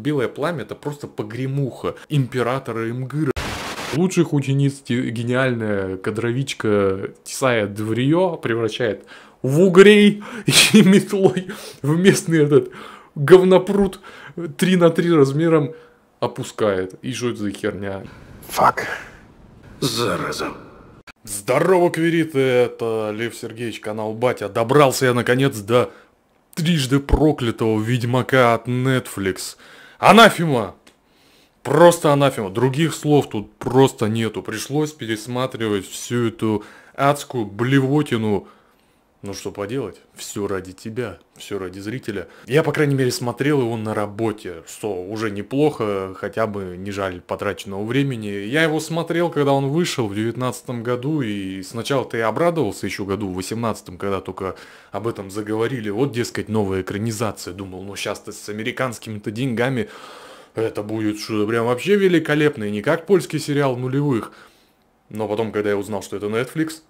Белое пламя это просто погремуха императора Имгыра. Лучших учениц гениальная кадровичка Тисая Деврио превращает в угрей и метлой в местный этот говнопруд 3 на 3 размером опускает. И что это за херня? Фак. Зараза. Здорово, Квериты, это Лев Сергеевич, канал Батя. Добрался я наконец до трижды проклятого Ведьмака от Netflix. Анафима! Просто анафима. Других слов тут просто нету. Пришлось пересматривать всю эту адскую блевотину, ну что поделать, все ради тебя, все ради зрителя. Я, по крайней мере, смотрел его на работе, что уже неплохо, хотя бы не жаль потраченного времени. Я его смотрел, когда он вышел в 2019 году, и сначала ты обрадовался еще году, в 2018, когда только об этом заговорили, вот, дескать, новая экранизация. Думал, ну сейчас-то с американскими-то деньгами это будет что-то прям вообще великолепное, не как польский сериал нулевых. Но потом, когда я узнал, что это Netflix,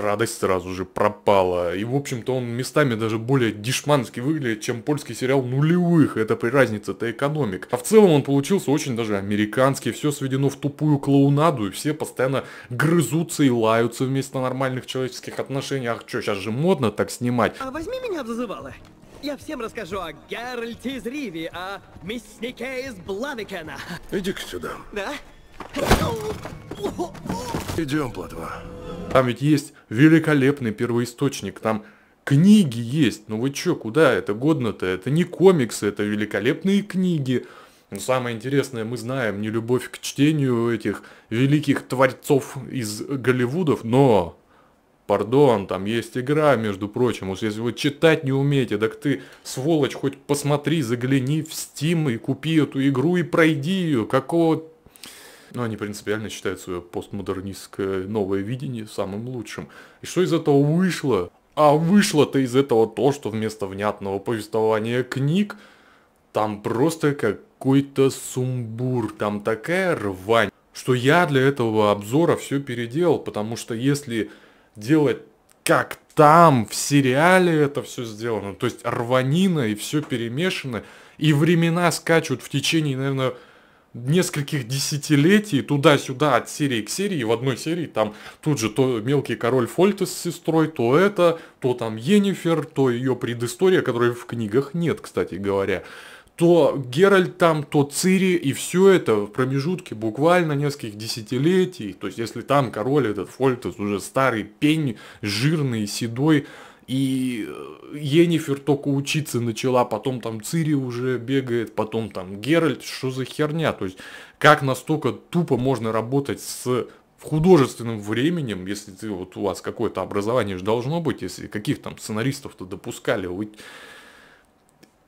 радость сразу же пропала. И, в общем-то, он местами даже более дешманский выглядит, чем польский сериал нулевых. Это при разнице это экономик. А в целом он получился очень даже американский. Все сведено в тупую клоунаду, и все постоянно грызутся и лаются вместо нормальных человеческих отношений. Ах, что, сейчас же модно так снимать. А возьми меня в зазывало. Я всем расскажу о Геральте из Риви, о мяснике из Блавикена. Иди-ка сюда. Да? Идем, Платва. Там ведь есть великолепный первоисточник, там книги есть. Ну вы чё, куда это годно-то? Это не комиксы, это великолепные книги. Но самое интересное, мы знаем не любовь к чтению этих великих творцов из Голливудов, но, пардон, там есть игра, между прочим. Уж если вы читать не умеете, так ты, сволочь, хоть посмотри, загляни в Steam и купи эту игру и пройди ее. Какого но они принципиально считают свое постмодернистское новое видение самым лучшим. И что из этого вышло? А вышло-то из этого то, что вместо внятного повествования книг там просто какой-то сумбур, там такая рвань, что я для этого обзора все переделал, потому что если делать как там, в сериале это все сделано, то есть рванина и все перемешано, и времена скачут в течение, наверное, нескольких десятилетий туда-сюда от серии к серии, в одной серии там тут же то мелкий король Фольтес с сестрой, то это, то там Енифер, то ее предыстория, которой в книгах нет, кстати говоря то Геральт там, то Цири, и все это в промежутке буквально нескольких десятилетий. То есть, если там король этот Фольтес уже старый пень, жирный, седой, и э, Енифер только учиться начала, потом там Цири уже бегает, потом там Геральт, что за херня? То есть, как настолько тупо можно работать с художественным временем, если ты, вот у вас какое-то образование же должно быть, если каких там сценаристов-то допускали, вы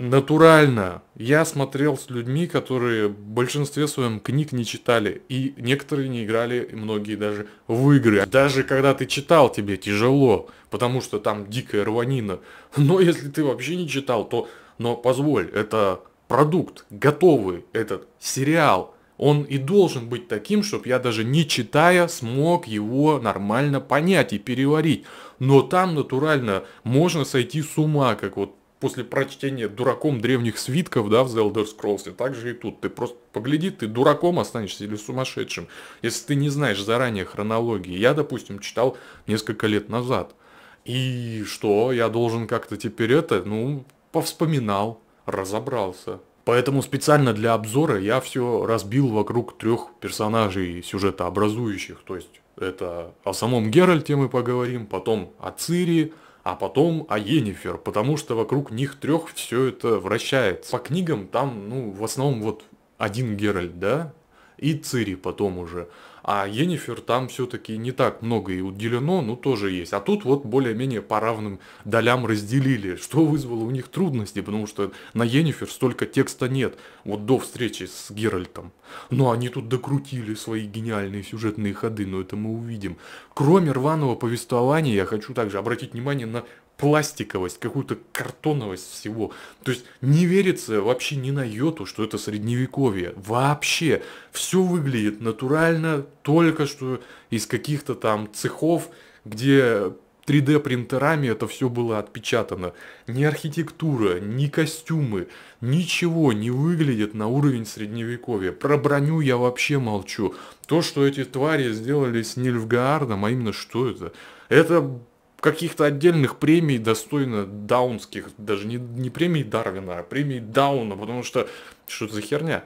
натурально. Я смотрел с людьми, которые в большинстве своем книг не читали, и некоторые не играли, и многие даже в игры. Даже когда ты читал, тебе тяжело, потому что там дикая рванина. Но если ты вообще не читал, то... Но позволь, это продукт, готовый этот сериал. Он и должен быть таким, чтобы я даже не читая смог его нормально понять и переварить. Но там натурально можно сойти с ума, как вот после прочтения дураком древних свитков, да, в The Elder Scrolls, и так же и тут. Ты просто погляди, ты дураком останешься или сумасшедшим, если ты не знаешь заранее хронологии. Я, допустим, читал несколько лет назад. И что, я должен как-то теперь это, ну, повспоминал, разобрался. Поэтому специально для обзора я все разбил вокруг трех персонажей сюжета образующих. То есть это о самом Геральте мы поговорим, потом о Цири, а потом о Енифер, потому что вокруг них трех все это вращается. По книгам там, ну, в основном вот один Геральт, да, и Цири потом уже. А Енифер там все-таки не так много и уделено, но тоже есть. А тут вот более-менее по равным долям разделили, что вызвало у них трудности, потому что на Енифер столько текста нет, вот до встречи с Геральтом. Но ну, они тут докрутили свои гениальные сюжетные ходы, но это мы увидим. Кроме рваного повествования, я хочу также обратить внимание на пластиковость, какую-то картоновость всего. То есть не верится вообще ни на йоту, что это средневековье. Вообще. Все выглядит натурально, только что из каких-то там цехов, где 3D принтерами это все было отпечатано. Ни архитектура, ни костюмы, ничего не выглядит на уровень средневековья. Про броню я вообще молчу. То, что эти твари сделали с Нильфгаардом, а именно что это? Это каких-то отдельных премий достойно даунских, даже не, не премии Дарвина, а премии Дауна, потому что что это за херня?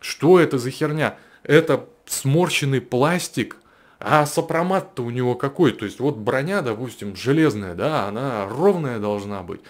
Что это за херня? Это сморщенный пластик, а сопромат-то у него какой? То есть вот броня, допустим, железная, да, она ровная должна быть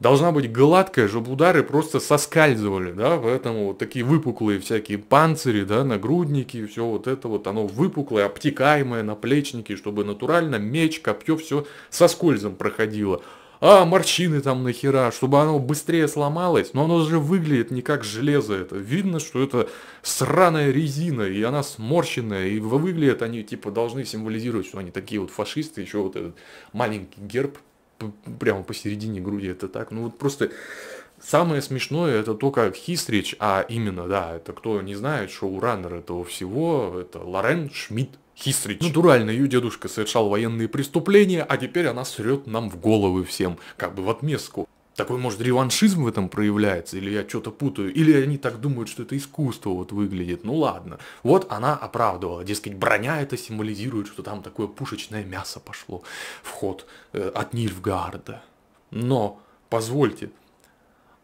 должна быть гладкая, чтобы удары просто соскальзывали, да, поэтому вот такие выпуклые всякие панцири, да, нагрудники, все вот это вот, оно выпуклое, обтекаемое, наплечники, чтобы натурально меч, копье, все соскользом проходило. А, морщины там нахера, чтобы оно быстрее сломалось, но оно же выглядит не как железо это. Видно, что это сраная резина, и она сморщенная, и выглядят они, типа, должны символизировать, что они такие вот фашисты, еще вот этот маленький герб прямо посередине груди, это так, ну вот просто самое смешное это то, как Хистрич, а именно, да, это кто не знает, что шоураннер этого всего, это Лорен Шмидт, Хистрич. Натурально, ее дедушка совершал военные преступления, а теперь она срет нам в головы всем, как бы в отместку такой, может, реваншизм в этом проявляется, или я что-то путаю, или они так думают, что это искусство вот выглядит. Ну ладно. Вот она оправдывала. Дескать, броня это символизирует, что там такое пушечное мясо пошло в ход э, от Нильфгарда. Но, позвольте,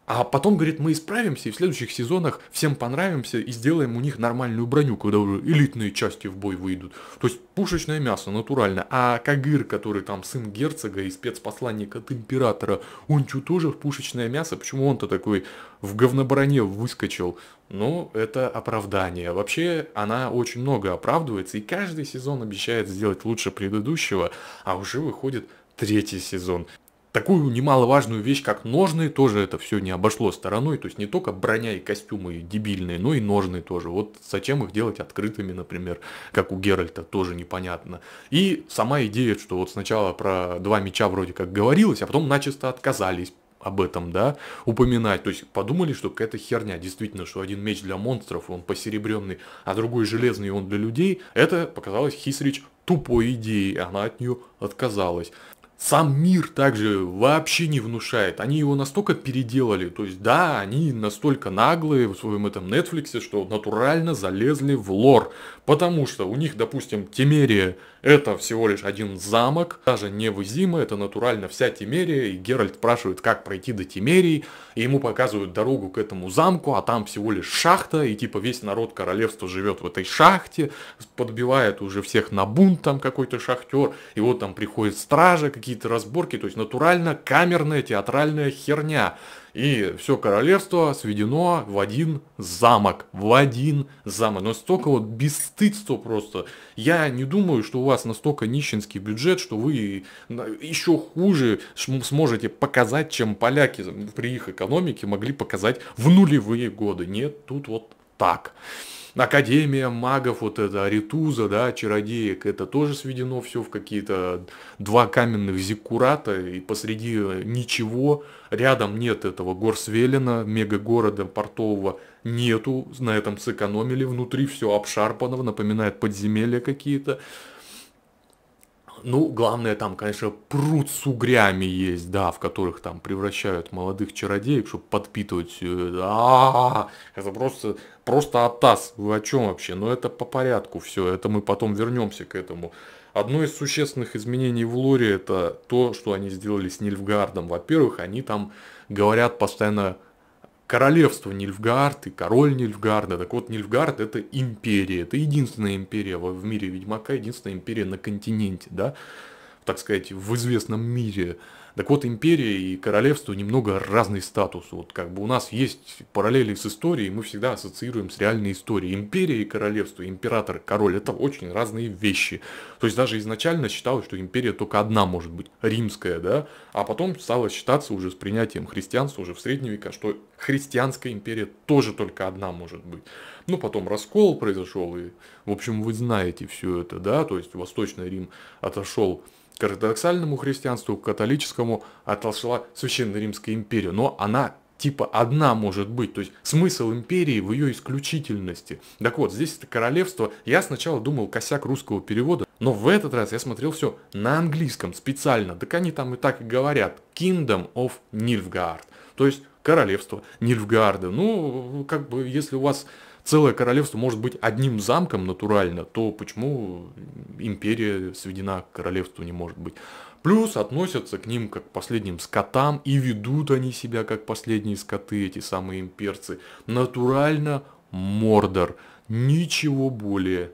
а потом, говорит, мы исправимся и в следующих сезонах всем понравимся и сделаем у них нормальную броню, когда уже элитные части в бой выйдут. То есть пушечное мясо, натурально. А Кагыр, который там сын герцога и спецпосланник от императора, он что, тоже в пушечное мясо? Почему он-то такой в говнобороне выскочил? Ну, это оправдание. Вообще, она очень много оправдывается, и каждый сезон обещает сделать лучше предыдущего, а уже выходит третий сезон такую немаловажную вещь, как ножны, тоже это все не обошло стороной. То есть не только броня и костюмы дебильные, но и ножны тоже. Вот зачем их делать открытыми, например, как у Геральта, тоже непонятно. И сама идея, что вот сначала про два меча вроде как говорилось, а потом начисто отказались об этом, да, упоминать. То есть подумали, что какая-то херня, действительно, что один меч для монстров, он посеребренный, а другой железный, он для людей. Это показалось Хисрич тупой идеей, она от нее отказалась. Сам мир также вообще не внушает. Они его настолько переделали. То есть, да, они настолько наглые в своем этом Netflix, что натурально залезли в лор. Потому что у них, допустим, Темерия это всего лишь один замок, даже не в Изима, это натурально вся Тимерия, и Геральт спрашивает, как пройти до Тимерии, и ему показывают дорогу к этому замку, а там всего лишь шахта, и типа весь народ королевства живет в этой шахте, подбивает уже всех на бунт там какой-то шахтер, и вот там приходят стражи какие-то разборки, то есть натурально камерная театральная херня. И все королевство сведено в один замок. В один замок. Но столько вот бесстыдство просто. Я не думаю, что у вас настолько нищенский бюджет, что вы еще хуже сможете показать, чем поляки при их экономике могли показать в нулевые годы. Нет, тут вот так. Академия магов, вот это Аритуза, да, чародеек, это тоже сведено все в какие-то два каменных зиккурата, и посреди ничего, рядом нет этого Горсвелина, мегагорода портового, нету, на этом сэкономили, внутри все обшарпано, напоминает подземелья какие-то, ну, главное, там, конечно, пруд с угрями есть, да, в которых там превращают молодых чародеев, чтобы подпитывать. Э, а-а-а, это просто, просто атас. Вы о чем вообще? Но ну, это по порядку все. Это мы потом вернемся к этому. Одно из существенных изменений в лоре это то, что они сделали с Нильфгардом. Во-первых, они там говорят постоянно королевство Нильфгард и король Нильфгарда. Так вот, Нильфгард – это империя, это единственная империя в мире Ведьмака, единственная империя на континенте, да, так сказать, в известном мире. Так вот, империя и королевство немного разный статус. Вот как бы у нас есть параллели с историей, мы всегда ассоциируем с реальной историей. Империя и королевство, император, король – это очень разные вещи. То есть даже изначально считалось, что империя только одна может быть, римская, да, а потом стало считаться уже с принятием христианства уже в средние века, что христианская империя тоже только одна может быть. Ну, потом раскол произошел, и, в общем, вы знаете все это, да, то есть Восточный Рим отошел к ортодоксальному христианству, к католическому отошла Священная Римская империя. Но она типа одна может быть. То есть смысл империи в ее исключительности. Так вот, здесь это королевство. Я сначала думал косяк русского перевода, но в этот раз я смотрел все на английском специально. Так они там и так и говорят. Kingdom of Nilfgaard. То есть королевство Нильфгарда. Ну, как бы, если у вас целое королевство может быть одним замком натурально, то почему империя сведена к королевству не может быть? Плюс относятся к ним как к последним скотам, и ведут они себя как последние скоты, эти самые имперцы. Натурально Мордор, ничего более.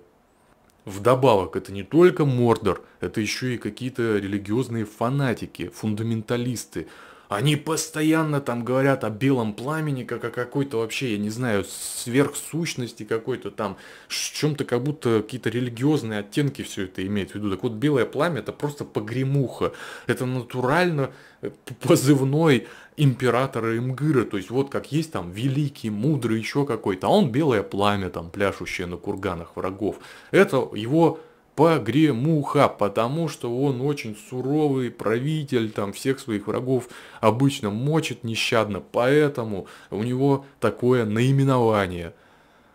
Вдобавок, это не только Мордор, это еще и какие-то религиозные фанатики, фундаменталисты, они постоянно там говорят о белом пламени, как о какой-то вообще, я не знаю, сверхсущности какой-то там, чем-то как будто какие-то религиозные оттенки все это имеет в виду. Так вот, белое пламя это просто погремуха. Это натурально э, позывной императора Имгыра, то есть вот как есть там великий, мудрый, еще какой-то, а он белое пламя там пляшущее на курганах врагов. Это его погремуха, потому что он очень суровый правитель, там всех своих врагов обычно мочит нещадно, поэтому у него такое наименование.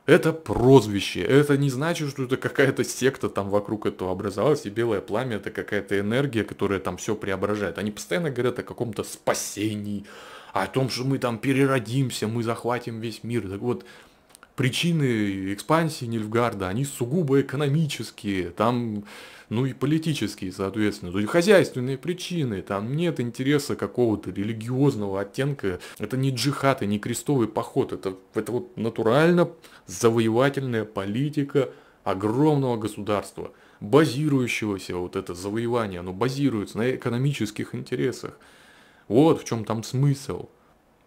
Это прозвище, это не значит, что это какая-то секта там вокруг этого образовалась, и белое пламя это какая-то энергия, которая там все преображает. Они постоянно говорят о каком-то спасении, о том, что мы там переродимся, мы захватим весь мир. Так вот, причины экспансии Нильфгарда, они сугубо экономические, там, ну и политические, соответственно, то есть хозяйственные причины, там нет интереса какого-то религиозного оттенка, это не джихад и не крестовый поход, это, это вот натурально завоевательная политика огромного государства, базирующегося, вот это завоевание, оно базируется на экономических интересах. Вот в чем там смысл.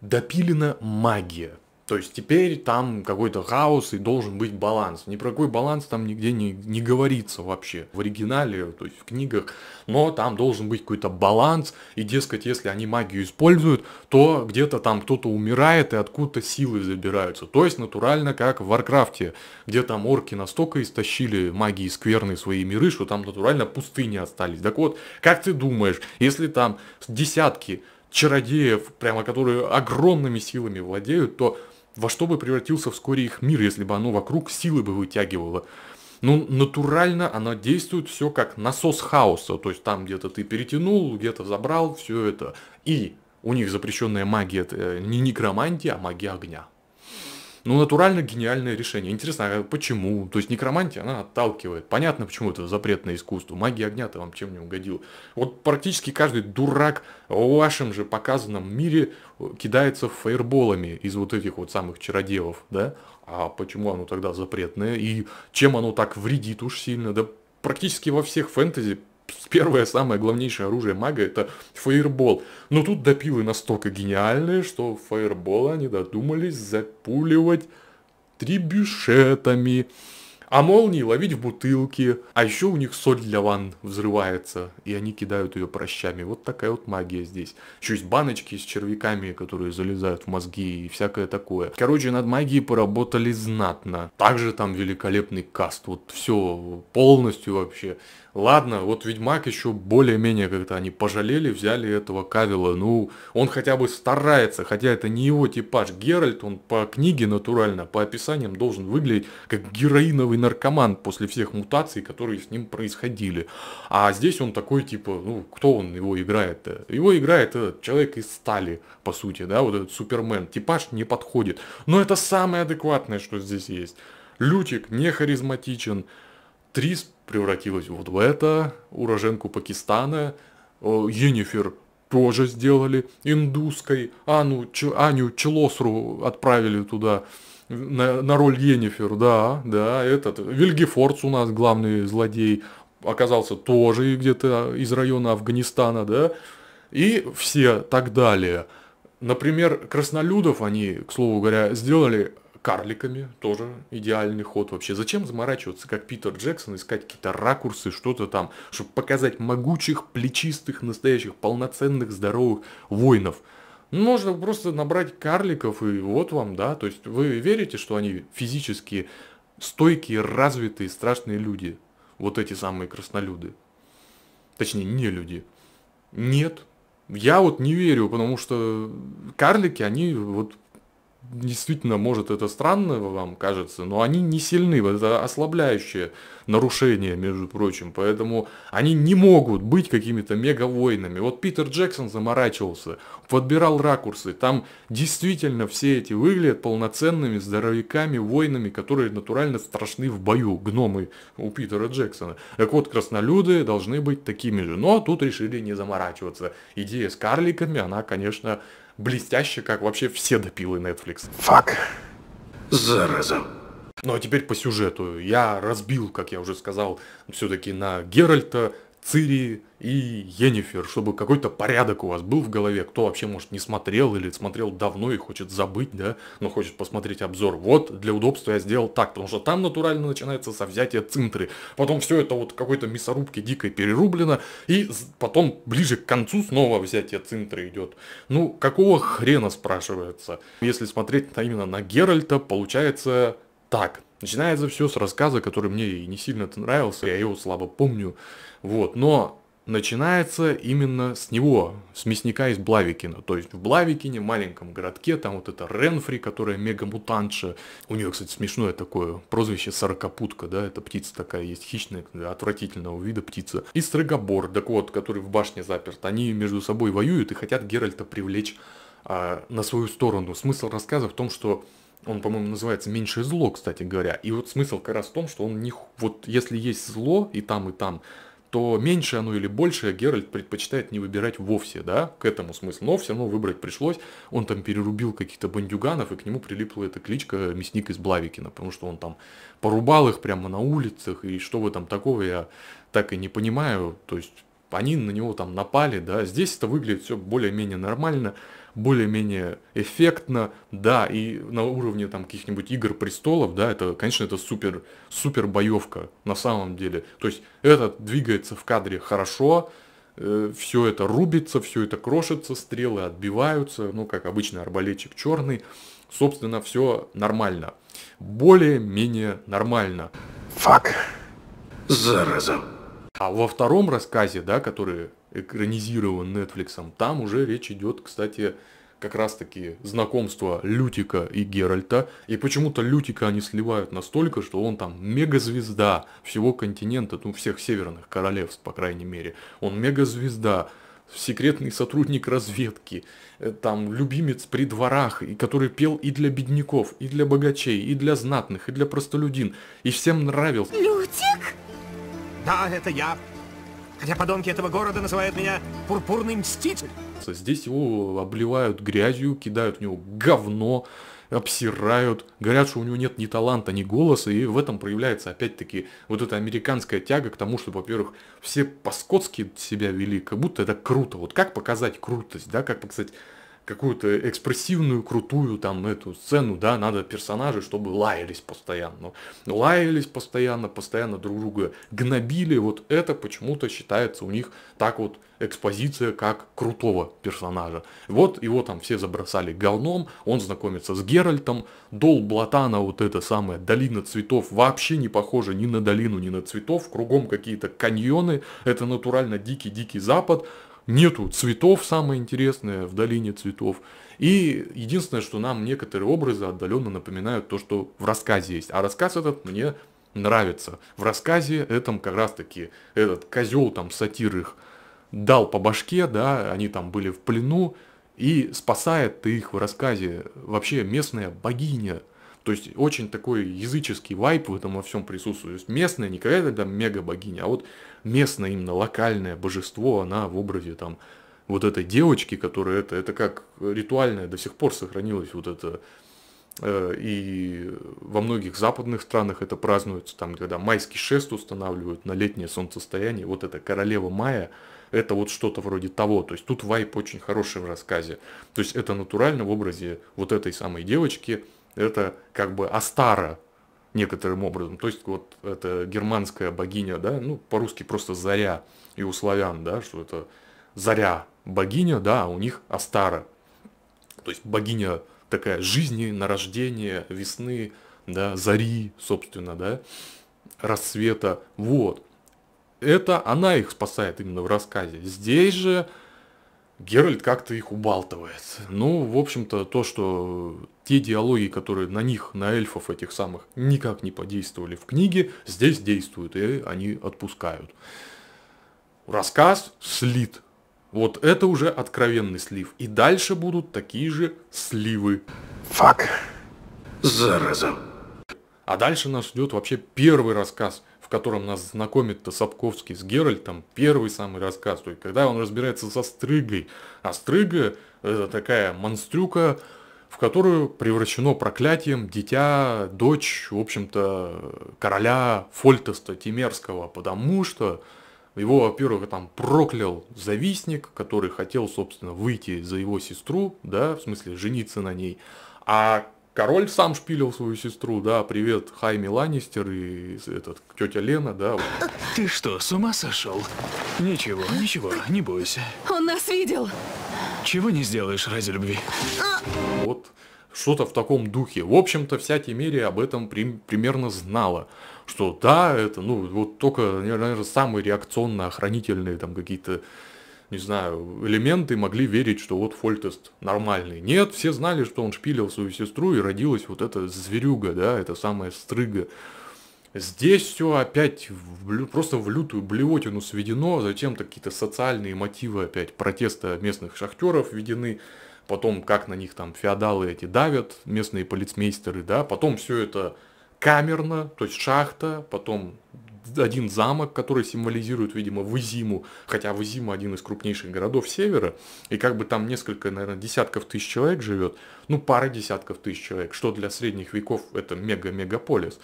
Допилена магия, то есть теперь там какой-то хаос и должен быть баланс. Ни про какой баланс там нигде не, не говорится вообще в оригинале, то есть в книгах. Но там должен быть какой-то баланс. И, дескать, если они магию используют, то где-то там кто-то умирает и откуда-то силы забираются. То есть натурально, как в Варкрафте, где там орки настолько истощили магии скверные свои миры, что там натурально пустыни остались. Так вот, как ты думаешь, если там десятки чародеев, прямо которые огромными силами владеют, то во что бы превратился вскоре их мир, если бы оно вокруг силы бы вытягивало. Ну, натурально она действует все как насос хаоса, то есть там где-то ты перетянул, где-то забрал, все это. И у них запрещенная магия, это э, не некромантия, а магия огня. Ну, натурально гениальное решение. Интересно, а почему? То есть некромантия, она отталкивает. Понятно, почему это запретное искусство. Магия огня-то вам чем не угодила. Вот практически каждый дурак в вашем же показанном мире э, кидается фаерболами из вот этих вот самых чародевов, да? А почему оно тогда запретное? И чем оно так вредит уж сильно? Да практически во всех фэнтези первое самое главнейшее оружие мага это фаербол. Но тут допилы настолько гениальные, что фаербола они додумались запуливать трибюшетами. А молнии ловить в бутылки. А еще у них соль для ванн взрывается, и они кидают ее прощами. Вот такая вот магия здесь. Еще есть баночки с червяками, которые залезают в мозги и всякое такое. Короче, над магией поработали знатно. Также там великолепный каст. Вот все полностью вообще. Ладно, вот Ведьмак еще более-менее как-то они пожалели, взяли этого Кавила. Ну, он хотя бы старается, хотя это не его типаж. Геральт, он по книге натурально, по описаниям должен выглядеть как героиновый и наркоман после всех мутаций, которые с ним происходили. А здесь он такой, типа, ну, кто он его играет-то? Э, его играет этот человек из стали, по сути, да, вот этот Супермен. Типаж не подходит. Но это самое адекватное, что здесь есть. Лютик не харизматичен. Трис превратилась вот в это, уроженку Пакистана, э, Енифер тоже сделали индуской, Ану, Ч, Аню Челосру отправили туда на, на роль Енифер, да, да, этот. Вильгефорц у нас главный злодей, оказался тоже где-то из района Афганистана, да, и все так далее. Например, краснолюдов они, к слову говоря, сделали карликами, тоже идеальный ход вообще. Зачем заморачиваться, как Питер Джексон, искать какие-то ракурсы, что-то там, чтобы показать могучих, плечистых, настоящих, полноценных, здоровых воинов – ну, можно просто набрать карликов, и вот вам, да. То есть вы верите, что они физически стойкие, развитые, страшные люди? Вот эти самые краснолюды. Точнее, не люди. Нет. Я вот не верю, потому что карлики, они вот действительно, может, это странно вам кажется, но они не сильны. Это ослабляющее нарушение, между прочим. Поэтому они не могут быть какими-то мегавойнами. Вот Питер Джексон заморачивался, подбирал ракурсы. Там действительно все эти выглядят полноценными здоровяками, воинами, которые натурально страшны в бою. Гномы у Питера Джексона. Так вот, краснолюды должны быть такими же. Но тут решили не заморачиваться. Идея с карликами, она, конечно, блестяще, как вообще все допилы Netflix. Фак. Зараза. Ну а теперь по сюжету. Я разбил, как я уже сказал, все-таки на Геральта, Цири и Енифер, чтобы какой-то порядок у вас был в голове, кто вообще, может, не смотрел или смотрел давно и хочет забыть, да, но хочет посмотреть обзор. Вот, для удобства я сделал так, потому что там натурально начинается со взятия цинтры. Потом все это вот какой-то мясорубки дикой перерублено, и потом ближе к концу снова взятие цинтры идет. Ну, какого хрена спрашивается? Если смотреть именно на Геральта, получается так. Начинается все с рассказа, который мне и не сильно нравился, я его слабо помню. Вот, но начинается именно с него, с мясника из Блавикина. То есть в Блавикине, маленьком городке, там вот это Ренфри, которая мега-мутантша. У нее, кстати, смешное такое прозвище сорокопутка, да, это птица такая есть, хищная, отвратительного вида птица. И Строгобор, так вот, который в башне заперт. Они между собой воюют и хотят Геральта привлечь а, на свою сторону. Смысл рассказа в том, что он, по-моему, называется «Меньшее зло», кстати говоря. И вот смысл как раз в том, что он не... Вот если есть зло и там, и там, то меньше оно или больше Геральт предпочитает не выбирать вовсе, да, к этому смыслу. Но все равно выбрать пришлось. Он там перерубил каких-то бандюганов, и к нему прилипла эта кличка Мясник из Блавикина, потому что он там порубал их прямо на улицах, и что в этом такого, я так и не понимаю. То есть они на него там напали, да, здесь это выглядит все более-менее нормально более-менее эффектно, да, и на уровне там каких-нибудь Игр Престолов, да, это, конечно, это супер, супер боевка на самом деле. То есть этот двигается в кадре хорошо, э, все это рубится, все это крошится, стрелы отбиваются, ну, как обычный арбалетчик черный, собственно, все нормально. Более-менее нормально. Фак. Зараза. А во втором рассказе, да, который экранизирован Netflix. Там уже речь идет, кстати, как раз-таки знакомство Лютика и Геральта. И почему-то Лютика они сливают настолько, что он там мегазвезда всего континента, ну всех северных королевств, по крайней мере. Он мегазвезда, секретный сотрудник разведки, э, там любимец при дворах, и который пел и для бедняков, и для богачей, и для знатных, и для простолюдин. И всем нравился. Лютик? Да, это я. Хотя подонки этого города называют меня Пурпурный Мститель. Здесь его обливают грязью, кидают в него говно, обсирают, говорят, что у него нет ни таланта, ни голоса, и в этом проявляется опять-таки вот эта американская тяга к тому, что, во-первых, все по-скотски себя вели, как будто это круто. Вот как показать крутость, да, как показать какую-то экспрессивную, крутую там эту сцену, да, надо персонажи, чтобы лаялись постоянно. Лаялись постоянно, постоянно друг друга гнобили, вот это почему-то считается у них так вот экспозиция как крутого персонажа. Вот его там все забросали говном, он знакомится с Геральтом, Дол Блатана, вот эта самая долина цветов, вообще не похожа ни на долину, ни на цветов, кругом какие-то каньоны, это натурально дикий-дикий запад, нету цветов, самое интересное, в долине цветов. И единственное, что нам некоторые образы отдаленно напоминают то, что в рассказе есть. А рассказ этот мне нравится. В рассказе этом как раз таки этот козел там сатир их дал по башке, да, они там были в плену, и спасает их в рассказе вообще местная богиня – то есть очень такой языческий вайп в этом во всем присутствует. То есть местная не какая-то там мега богиня, а вот местное именно локальное божество, она в образе там вот этой девочки, которая это, это как ритуальное до сих пор сохранилось вот это. Э, и во многих западных странах это празднуется, там, когда майский шест устанавливают на летнее солнцестояние, вот эта королева мая, это вот что-то вроде того. То есть тут вайп очень хороший в рассказе. То есть это натурально в образе вот этой самой девочки – это как бы Астара некоторым образом. То есть вот это германская богиня, да, ну по-русски просто заря и у славян, да, что это заря богиня, да, а у них Астара. То есть богиня такая жизни, нарождения, весны, да, зари, собственно, да, рассвета, вот. Это она их спасает именно в рассказе. Здесь же Геральт как-то их убалтывает. Ну, в общем-то, то, что те диалоги, которые на них, на эльфов этих самых, никак не подействовали в книге, здесь действуют, и они отпускают. Рассказ слит. Вот это уже откровенный слив. И дальше будут такие же сливы. Фак. Зараза. А дальше нас ждет вообще первый рассказ в котором нас знакомит-то Сапковский с Геральтом, первый самый рассказ, то есть когда он разбирается со Стрыгой, а Стрыга это такая монстрюка, в которую превращено проклятием дитя, дочь, в общем-то, короля Фольтеста Тимерского, потому что его, во-первых, там проклял завистник, который хотел, собственно, выйти за его сестру, да, в смысле, жениться на ней, а король сам шпилил свою сестру, да, привет Хайми Ланнистер и этот, тетя Лена, да. Ты что, с ума сошел? Ничего, ничего, не бойся. Он нас видел. Чего не сделаешь ради любви? Вот, что-то в таком духе. В общем-то, вся Тимерия об этом при, примерно знала, что да, это, ну, вот только, наверное, самые реакционно-охранительные там какие-то не знаю, элементы могли верить, что вот Фольтест нормальный. Нет, все знали, что он шпилил свою сестру и родилась вот эта зверюга, да, эта самая стрыга. Здесь все опять в, просто в лютую блевотину сведено, затем какие-то социальные мотивы опять протеста местных шахтеров введены, потом как на них там феодалы эти давят, местные полицмейстеры, да, потом все это камерно, то есть шахта, потом один замок, который символизирует, видимо, Вызиму, хотя Вызима один из крупнейших городов севера, и как бы там несколько, наверное, десятков тысяч человек живет, ну, пара десятков тысяч человек, что для средних веков это мега-мегаполис,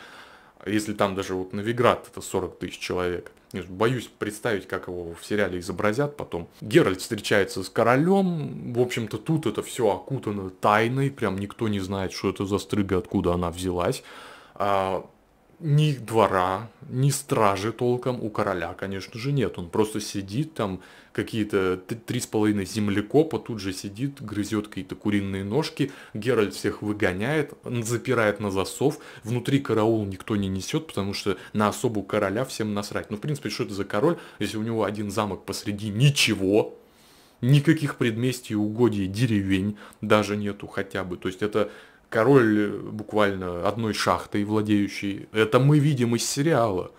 если там даже вот Новиград это 40 тысяч человек. Боюсь представить, как его в сериале изобразят потом. Геральт встречается с королем. В общем-то, тут это все окутано тайной. Прям никто не знает, что это за стрыга, откуда она взялась. А ни двора, ни стражи толком у короля, конечно же, нет. Он просто сидит там, какие-то три с половиной землекопа тут же сидит, грызет какие-то куриные ножки, Геральт всех выгоняет, запирает на засов, внутри караул никто не несет, потому что на особу короля всем насрать. Ну, в принципе, что это за король, если у него один замок посреди ничего, никаких предместий, угодий, деревень даже нету хотя бы. То есть это король э, буквально одной шахтой владеющий. Это мы видим из сериала.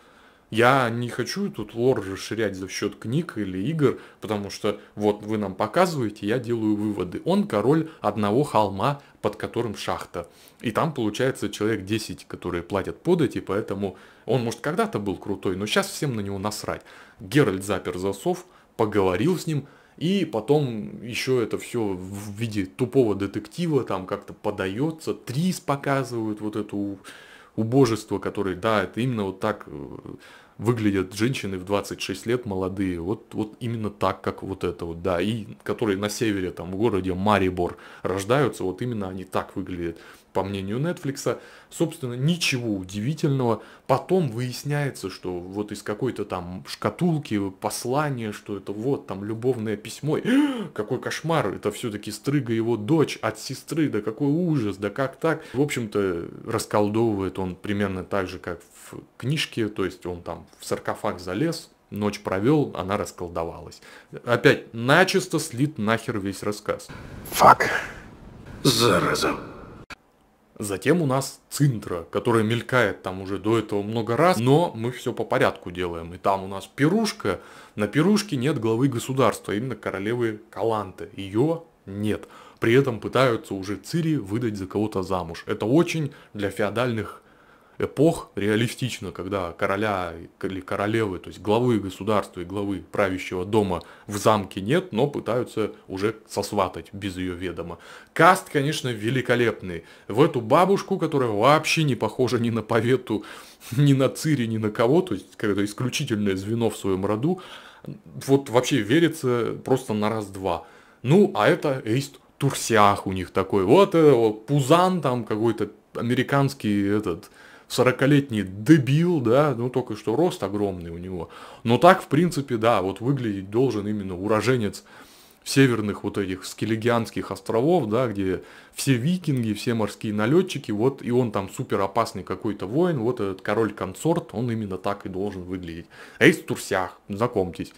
Я не хочу тут лор расширять за счет книг или игр, потому что вот вы нам показываете, я делаю выводы. Он король одного холма, под которым шахта. И там получается человек 10, которые платят подать, и поэтому он, может, когда-то был крутой, но сейчас всем на него насрать. Геральт запер засов, поговорил с ним, и потом еще это все в виде тупого детектива там как-то подается. Трис показывают вот эту убожество, которое, да, это именно вот так э, выглядят женщины в 26 лет молодые. Вот, вот именно так, как вот это вот, да. И которые на севере, там, в городе Марибор рождаются, вот именно они так выглядят по мнению Netflix, собственно, ничего удивительного. Потом выясняется, что вот из какой-то там шкатулки послание, что это вот там любовное письмо. Какой кошмар, это все-таки стрыга его дочь от сестры, да какой ужас, да как так. В общем-то, расколдовывает он примерно так же, как в книжке, то есть он там в саркофаг залез, ночь провел, она расколдовалась. Опять начисто слит нахер весь рассказ. Фак. Зараза. Затем у нас Цинтра, которая мелькает там уже до этого много раз, но мы все по порядку делаем. И там у нас Пирушка, на Пирушке нет главы государства, а именно королевы Каланты. Ее нет. При этом пытаются уже Цири выдать за кого-то замуж. Это очень для феодальных эпох реалистично, когда короля или королевы, то есть главы государства и главы правящего дома в замке нет, но пытаются уже сосватать без ее ведома. Каст, конечно, великолепный. В эту бабушку, которая вообще не похожа ни на повету, ни на Цири, ни на кого, то есть какое-то исключительное звено в своем роду, вот вообще верится просто на раз-два. Ну, а это Эйст Турсиах у них такой. Вот, вот э, Пузан там какой-то американский этот 40-летний дебил, да, ну только что рост огромный у него. Но так, в принципе, да, вот выглядеть должен именно уроженец северных вот этих скеллигианских островов, да, где все викинги, все морские налетчики, вот и он там супер опасный какой-то воин, вот этот король-консорт, он именно так и должен выглядеть. Эйс а Турсях, знакомьтесь.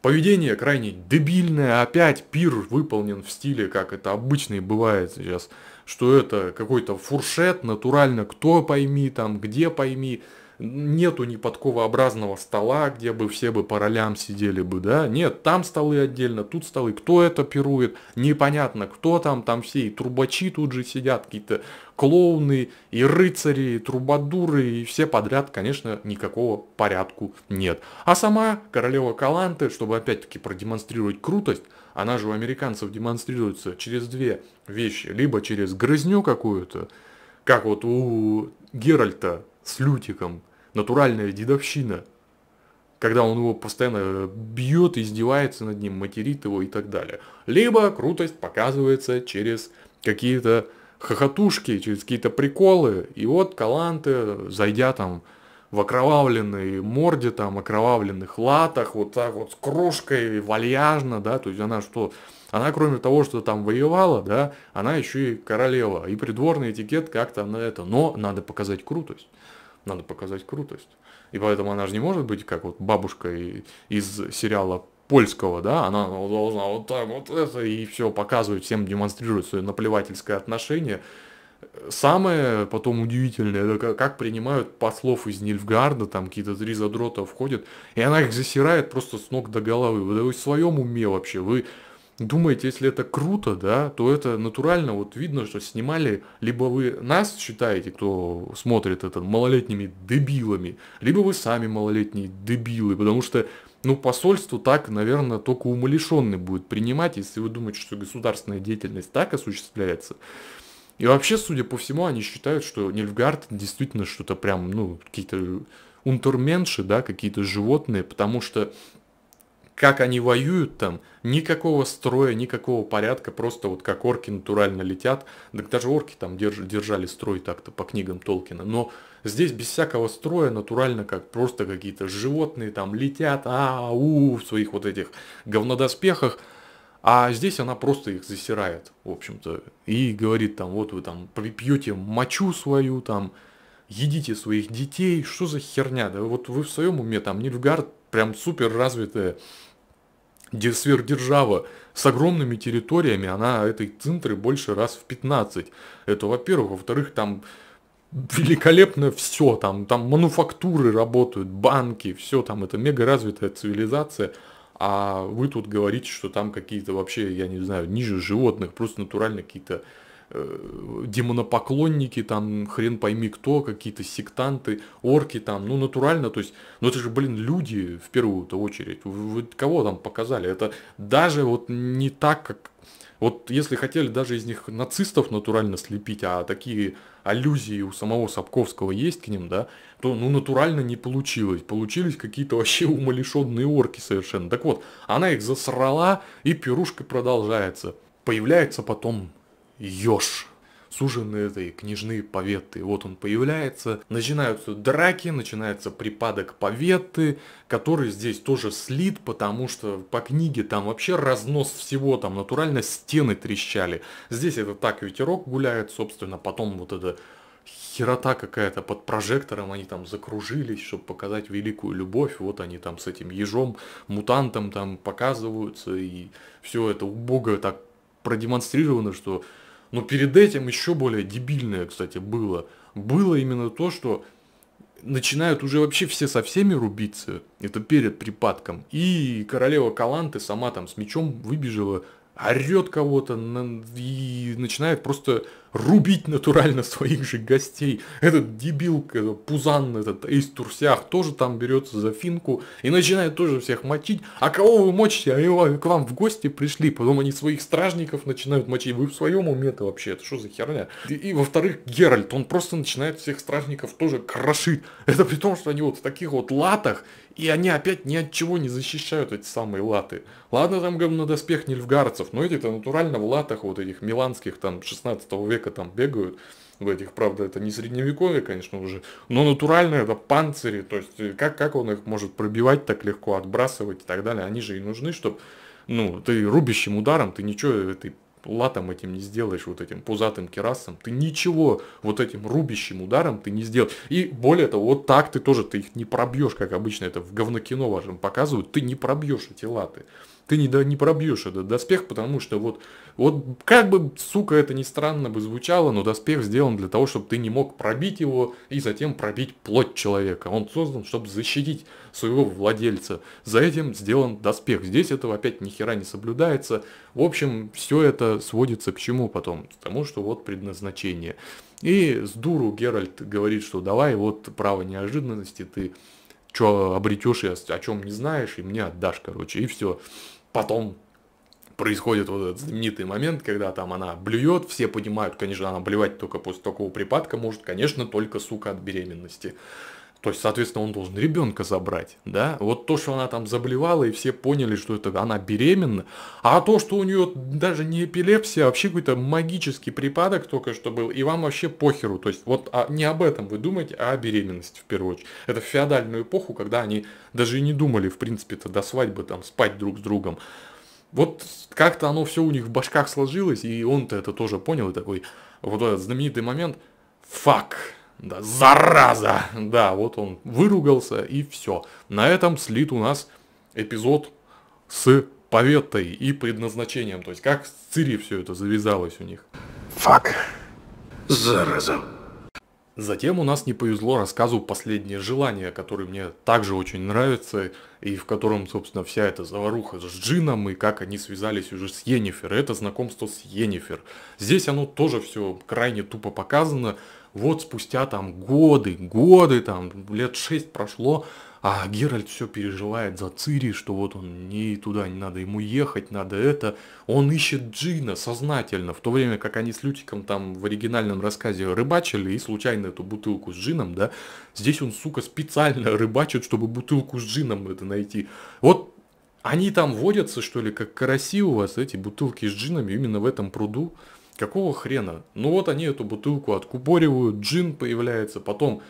Поведение крайне дебильное, опять пир выполнен в стиле, как это обычно и бывает сейчас, что это какой-то фуршет, натурально кто пойми, там, где пойми. Нету ни подковообразного стола, где бы все бы по ролям сидели бы, да? Нет, там столы отдельно, тут столы. Кто это пирует? Непонятно, кто там, там все и трубачи тут же сидят, какие-то клоуны, и рыцари, и трубадуры, и все подряд, конечно, никакого порядку нет. А сама королева Каланты, чтобы опять-таки продемонстрировать крутость, она же у американцев демонстрируется через две вещи. Либо через грызню какую-то, как вот у Геральта с Лютиком, натуральная дедовщина, когда он его постоянно бьет, издевается над ним, материт его и так далее. Либо крутость показывается через какие-то хохотушки, через какие-то приколы. И вот Каланте, зайдя там в окровавленной морде, там, окровавленных латах, вот так вот с кружкой, вальяжно, да, то есть она что, она кроме того, что там воевала, да, она еще и королева, и придворный этикет как-то на это, но надо показать крутость, надо показать крутость, и поэтому она же не может быть как вот бабушка из сериала польского, да, она должна вот так вот это и все показывать всем, демонстрировать свое наплевательское отношение, Самое потом удивительное, это как принимают послов из Нильфгарда, там какие-то три задрота входят, и она их засирает просто с ног до головы. Вы, да вы в своем уме вообще, вы думаете, если это круто, да, то это натурально, вот видно, что снимали, либо вы нас считаете, кто смотрит это, малолетними дебилами, либо вы сами малолетние дебилы, потому что, ну, посольство так, наверное, только умалишенный будет принимать, если вы думаете, что государственная деятельность так осуществляется, и вообще, судя по всему, они считают, что Нильфгард действительно что-то прям, ну, какие-то унтерменши, да, какие-то животные, потому что как они воюют там, никакого строя, никакого порядка, просто вот как орки натурально летят. Так даже орки там держ, держали строй так-то по книгам Толкина. Но здесь без всякого строя натурально как просто какие-то животные там летят, а у в своих вот этих говнодоспехах. А здесь она просто их засирает, в общем-то, и говорит там, вот вы там пьете мочу свою, там, едите своих детей, что за херня, да вот вы в своем уме, там, Нильфгард прям супер развитая сверхдержава с огромными территориями, она этой центры больше раз в 15. Это, во-первых. Во-вторых, там великолепно все, там, там мануфактуры работают, банки, все там, это мега развитая цивилизация – а вы тут говорите, что там какие-то вообще, я не знаю, ниже животных, просто натурально какие-то э, демонопоклонники, там хрен пойми кто, какие-то сектанты, орки там, ну натурально, то есть, ну это же, блин, люди в первую очередь, вы, вы кого там показали, это даже вот не так, как вот если хотели даже из них нацистов натурально слепить, а такие аллюзии у самого Сапковского есть к ним, да, то ну натурально не получилось. Получились какие-то вообще умалишенные орки совершенно. Так вот, она их засрала, и пирушка продолжается. Появляется потом еж сужены этой княжны Поветты. Вот он появляется, начинаются драки, начинается припадок Поветты, который здесь тоже слит, потому что по книге там вообще разнос всего, там натурально стены трещали. Здесь это так ветерок гуляет, собственно, потом вот это херота какая-то под прожектором, они там закружились, чтобы показать великую любовь, вот они там с этим ежом, мутантом там показываются, и все это убого так продемонстрировано, что но перед этим еще более дебильное, кстати, было. Было именно то, что начинают уже вообще все со всеми рубиться. Это перед припадком. И королева Каланты сама там с мечом выбежала, орет кого-то и начинает просто рубить натурально своих же гостей. Этот дебил, э, Пузан, этот из Турсях, тоже там берется за финку и начинает тоже всех мочить. А кого вы мочите? А его к вам в гости пришли, потом они своих стражников начинают мочить. Вы в своем уме-то вообще, это что за херня? И, и во-вторых, Геральт, он просто начинает всех стражников тоже крошить. Это при том, что они вот в таких вот латах и они опять ни от чего не защищают эти самые латы. Ладно, там говнодоспех нильфгарцев, но эти-то натурально в латах вот этих миланских там 16 века там бегают в этих, правда, это не средневековье, конечно, уже, но натурально это панцири, то есть э, как, как он их может пробивать так легко, отбрасывать и так далее, они же и нужны, чтобы, ну, ты рубящим ударом, ты ничего этой латом этим не сделаешь, вот этим пузатым керасом, ты ничего вот этим рубящим ударом ты не сделаешь. И более того, вот так ты тоже, ты их не пробьешь, как обычно это в говнокино вашем показывают, ты не пробьешь эти латы ты не, не пробьешь этот доспех, потому что вот, вот как бы, сука, это ни странно бы звучало, но доспех сделан для того, чтобы ты не мог пробить его и затем пробить плоть человека. Он создан, чтобы защитить своего владельца. За этим сделан доспех. Здесь этого опять нихера не соблюдается. В общем, все это сводится к чему потом? К тому, что вот предназначение. И с дуру Геральт говорит, что давай вот право неожиданности ты что обретешь и о чем не знаешь, и мне отдашь, короче, и все потом происходит вот этот знаменитый момент, когда там она блюет, все понимают, конечно, она блевать только после такого припадка может, конечно, только, сука, от беременности. То есть, соответственно, он должен ребенка забрать, да? Вот то, что она там заболевала, и все поняли, что это она беременна, а то, что у нее даже не эпилепсия, а вообще какой-то магический припадок только что был, и вам вообще похеру. То есть, вот а, не об этом вы думаете, а о беременности в первую очередь. Это в феодальную эпоху, когда они даже и не думали, в принципе-то, до свадьбы там спать друг с другом. Вот как-то оно все у них в башках сложилось, и он-то это тоже понял, и такой, вот этот знаменитый момент, фак, да, зараза! Да, вот он выругался и все. На этом слит у нас эпизод с поветой и предназначением. То есть как с Цири все это завязалось у них. Фак. Зараза. Затем у нас не повезло рассказу «Последнее желание», который мне также очень нравится, и в котором, собственно, вся эта заваруха с Джином, и как они связались уже с Енифер. Это знакомство с Енифер. Здесь оно тоже все крайне тупо показано, вот спустя там годы, годы, там лет шесть прошло, а Геральт все переживает за Цири, что вот он не туда, не надо ему ехать, надо это. Он ищет Джина сознательно, в то время как они с Лютиком там в оригинальном рассказе рыбачили и случайно эту бутылку с Джином, да, здесь он, сука, специально рыбачит, чтобы бутылку с Джином это найти. Вот они там водятся, что ли, как караси у вас, эти бутылки с джинами именно в этом пруду. Какого хрена? Ну вот они эту бутылку откупоривают, джин появляется, потом,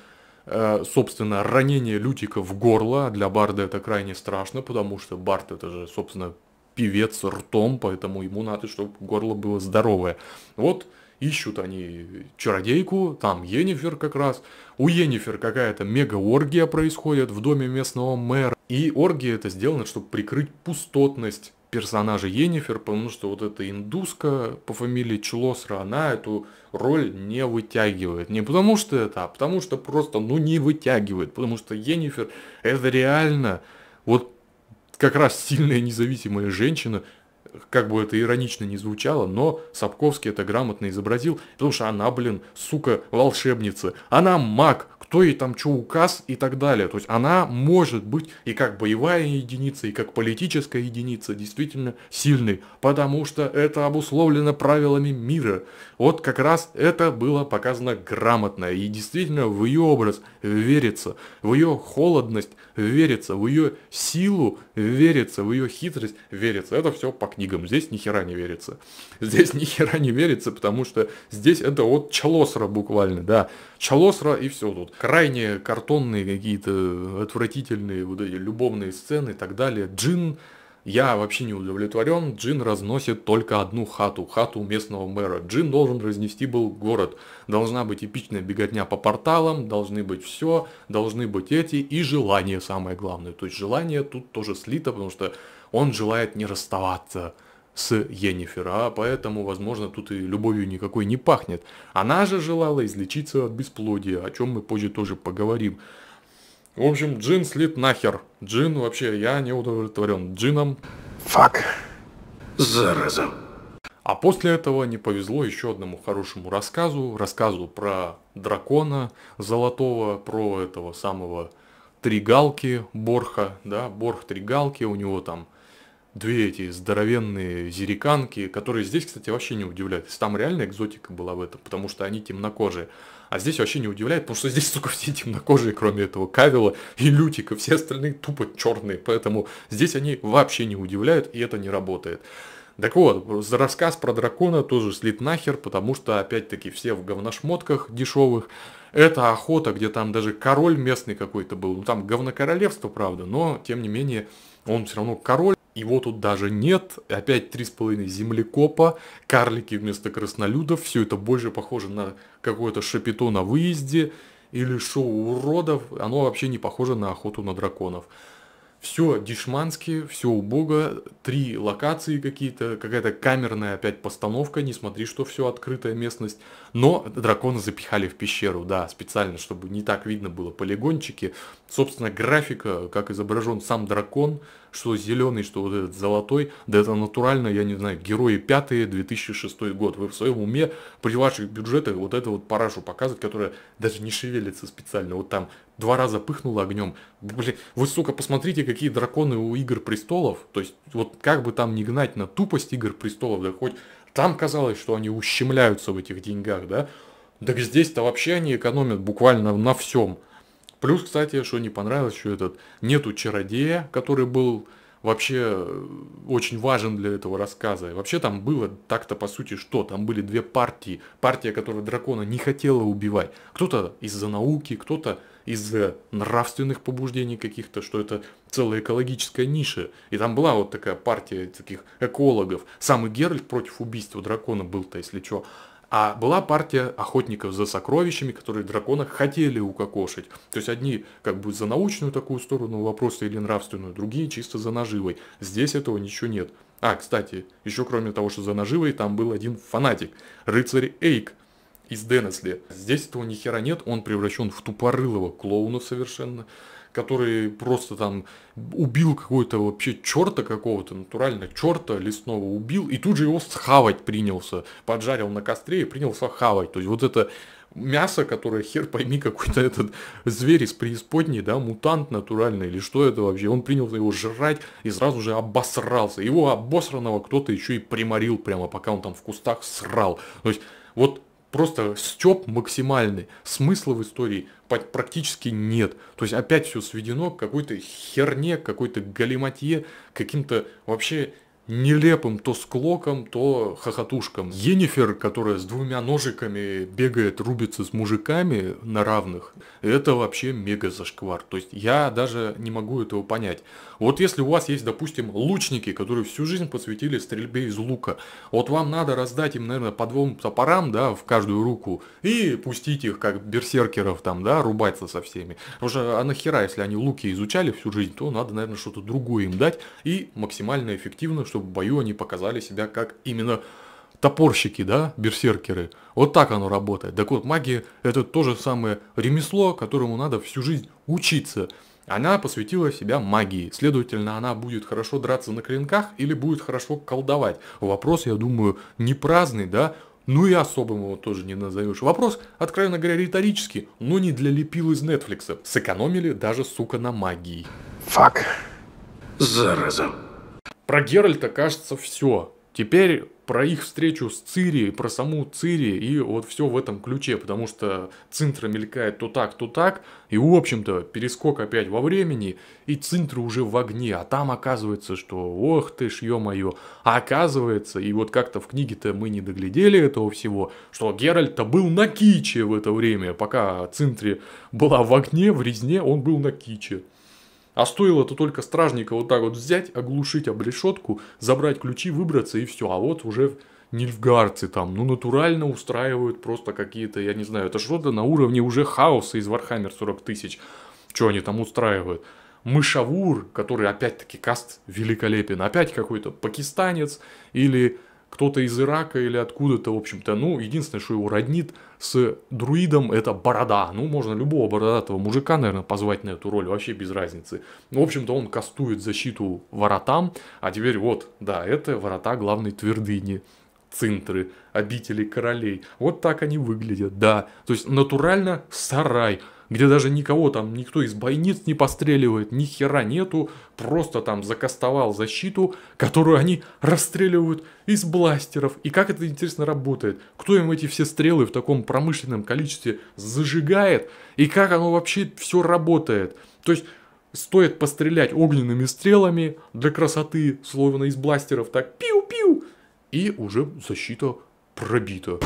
э, собственно, ранение Лютика в горло. А для Барда это крайне страшно, потому что Бард это же, собственно, певец ртом, поэтому ему надо, чтобы горло было здоровое. Вот ищут они чародейку, там Енифер как раз. У Енифер какая-то мега-оргия происходит в доме местного мэра. И оргия это сделано, чтобы прикрыть пустотность персонажа Енифер, потому что вот эта индуска по фамилии Чулосра, она эту роль не вытягивает. Не потому что это, а потому что просто, ну, не вытягивает. Потому что Енифер это реально вот как раз сильная независимая женщина, как бы это иронично не звучало, но Сапковский это грамотно изобразил, потому что она, блин, сука, волшебница, она маг, кто ей там что указ и так далее. То есть она может быть и как боевая единица, и как политическая единица действительно сильной, потому что это обусловлено правилами мира. Вот как раз это было показано грамотно, и действительно в ее образ верится, в ее холодность верится в ее силу, верится в ее хитрость, верится. Это все по книгам. Здесь ни хера не верится. Здесь ни хера не верится, потому что здесь это от Чалосра буквально, да. Чалосра и все тут. Крайне картонные какие-то отвратительные вот эти любовные сцены и так далее. Джин я вообще не удовлетворен, Джин разносит только одну хату, хату местного мэра. Джин должен разнести был город. Должна быть эпичная беготня по порталам, должны быть все, должны быть эти и желание самое главное. То есть желание тут тоже слито, потому что он желает не расставаться с Йеннифер, а поэтому, возможно, тут и любовью никакой не пахнет. Она же желала излечиться от бесплодия, о чем мы позже тоже поговорим. В общем, джин слит нахер. Джин вообще, я не удовлетворен джином. Фак. Зараза. А после этого не повезло еще одному хорошему рассказу, рассказу про дракона золотого, про этого самого Тригалки Борха, да, Борх Тригалки, у него там две эти здоровенные зериканки, которые здесь, кстати, вообще не удивляются. Там реально экзотика была в этом, потому что они темнокожие. А здесь вообще не удивляет, потому что здесь, сука, все темнокожие, кроме этого Кавила и Лютика, все остальные тупо черные, поэтому здесь они вообще не удивляют, и это не работает. Так вот, рассказ про дракона тоже слит нахер, потому что, опять-таки, все в говношмотках дешевых. Это охота, где там даже король местный какой-то был. Ну, там говнокоролевство, правда, но, тем не менее, он все равно король его тут даже нет. Опять три с половиной землекопа, карлики вместо краснолюдов. Все это больше похоже на какое-то шапито на выезде или шоу уродов. Оно вообще не похоже на охоту на драконов. Все дешмански, все убого, три локации какие-то, какая-то камерная опять постановка, не смотри, что все открытая местность. Но дракона запихали в пещеру, да, специально, чтобы не так видно было полигончики. Собственно, графика, как изображен сам дракон, что зеленый, что вот этот золотой, да это натурально, я не знаю, герои пятые, 2006 год. Вы в своем уме при ваших бюджетах вот это вот парашу показывать, которая даже не шевелится специально. Вот там два раза пыхнуло огнем. Блин, вы, сука, посмотрите, какие драконы у Игр Престолов. То есть, вот как бы там не гнать на тупость Игр Престолов, да хоть там казалось, что они ущемляются в этих деньгах, да, так здесь-то вообще они экономят буквально на всем. Плюс, кстати, что не понравилось, что этот нету чародея, который был вообще э, очень важен для этого рассказа. И вообще там было так-то по сути что? Там были две партии. Партия, которая дракона не хотела убивать. Кто-то из-за науки, кто-то из-за нравственных побуждений каких-то, что это целая экологическая ниша. И там была вот такая партия таких экологов. Самый Геральт против убийства дракона был-то, если что. А была партия охотников за сокровищами, которые дракона хотели укокошить. То есть одни как бы за научную такую сторону вопроса или нравственную, другие чисто за наживой. Здесь этого ничего нет. А, кстати, еще кроме того, что за наживой, там был один фанатик, рыцарь Эйк из Денесли. Здесь этого ни хера нет, он превращен в тупорылого клоуна совершенно который просто там убил какой-то вообще черта какого-то, натурально черта лесного убил, и тут же его схавать принялся, поджарил на костре и принялся хавать. То есть вот это мясо, которое хер пойми какой-то этот зверь из преисподней, да, мутант натуральный или что это вообще, он принялся его жрать и сразу же обосрался. Его обосранного кто-то еще и приморил прямо, пока он там в кустах срал. То есть вот просто степ максимальный, смысла в истории практически нет. То есть опять все сведено к какой-то херне, к какой-то галиматье, к каким-то вообще нелепым то склоком, то хохотушкам. Енифер, которая с двумя ножиками бегает, рубится с мужиками на равных, это вообще мега зашквар. То есть я даже не могу этого понять. Вот если у вас есть, допустим, лучники, которые всю жизнь посвятили стрельбе из лука, вот вам надо раздать им, наверное, по двум топорам, да, в каждую руку, и пустить их, как берсеркеров там, да, рубаться со всеми. Потому что а нахера, если они луки изучали всю жизнь, то надо, наверное, что-то другое им дать и максимально эффективно, что что в бою они показали себя как именно топорщики, да, берсеркеры. Вот так оно работает. Так вот, магия – это то же самое ремесло, которому надо всю жизнь учиться. Она посвятила себя магии. Следовательно, она будет хорошо драться на клинках или будет хорошо колдовать. Вопрос, я думаю, не праздный, да? Ну и особым его тоже не назовешь. Вопрос, откровенно говоря, риторический, но не для лепил из Нетфликса. Сэкономили даже, сука, на магии. Фак. Зараза. Про Геральта кажется все. Теперь про их встречу с Цири, про саму Цири и вот все в этом ключе, потому что Цинтра мелькает то так, то так, и в общем-то перескок опять во времени, и Цинтра уже в огне, а там оказывается, что ох ты ж ё-моё, а оказывается, и вот как-то в книге-то мы не доглядели этого всего, что Геральт-то был на киче в это время, пока Цинтре была в огне, в резне, он был на киче. А стоило то только стражника вот так вот взять, оглушить об решетку, забрать ключи, выбраться и все. А вот уже нильфгарцы там, ну, натурально устраивают просто какие-то, я не знаю, это что-то на уровне уже хаоса из Вархаммер 40 тысяч. Что они там устраивают? Мышавур, который опять-таки каст великолепен, опять какой-то пакистанец или кто-то из Ирака или откуда-то, в общем-то. Ну, единственное, что его роднит с друидом, это борода. Ну, можно любого бородатого мужика, наверное, позвать на эту роль, вообще без разницы. Ну, в общем-то, он кастует защиту воротам, а теперь вот, да, это ворота главной твердыни. Цинтры, обители королей. Вот так они выглядят, да. То есть натурально сарай – где даже никого там, никто из бойниц не постреливает, ни хера нету, просто там закастовал защиту, которую они расстреливают из бластеров. И как это интересно работает? Кто им эти все стрелы в таком промышленном количестве зажигает? И как оно вообще все работает? То есть стоит пострелять огненными стрелами для красоты, словно из бластеров, так пиу-пиу, и уже защита пробита.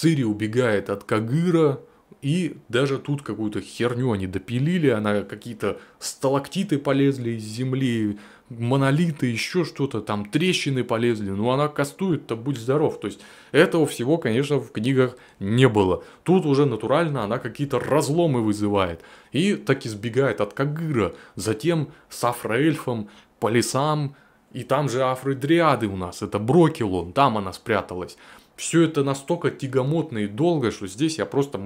Цири убегает от Кагыра, и даже тут какую-то херню они допилили, она какие-то сталактиты полезли из земли, монолиты, еще что-то, там трещины полезли, ну она кастует-то, будь здоров. То есть этого всего, конечно, в книгах не было. Тут уже натурально она какие-то разломы вызывает. И так избегает от Кагыра, затем с Афроэльфом по лесам, и там же Афродриады у нас, это Брокелон, там она спряталась. Все это настолько тягомотно и долго, что здесь я просто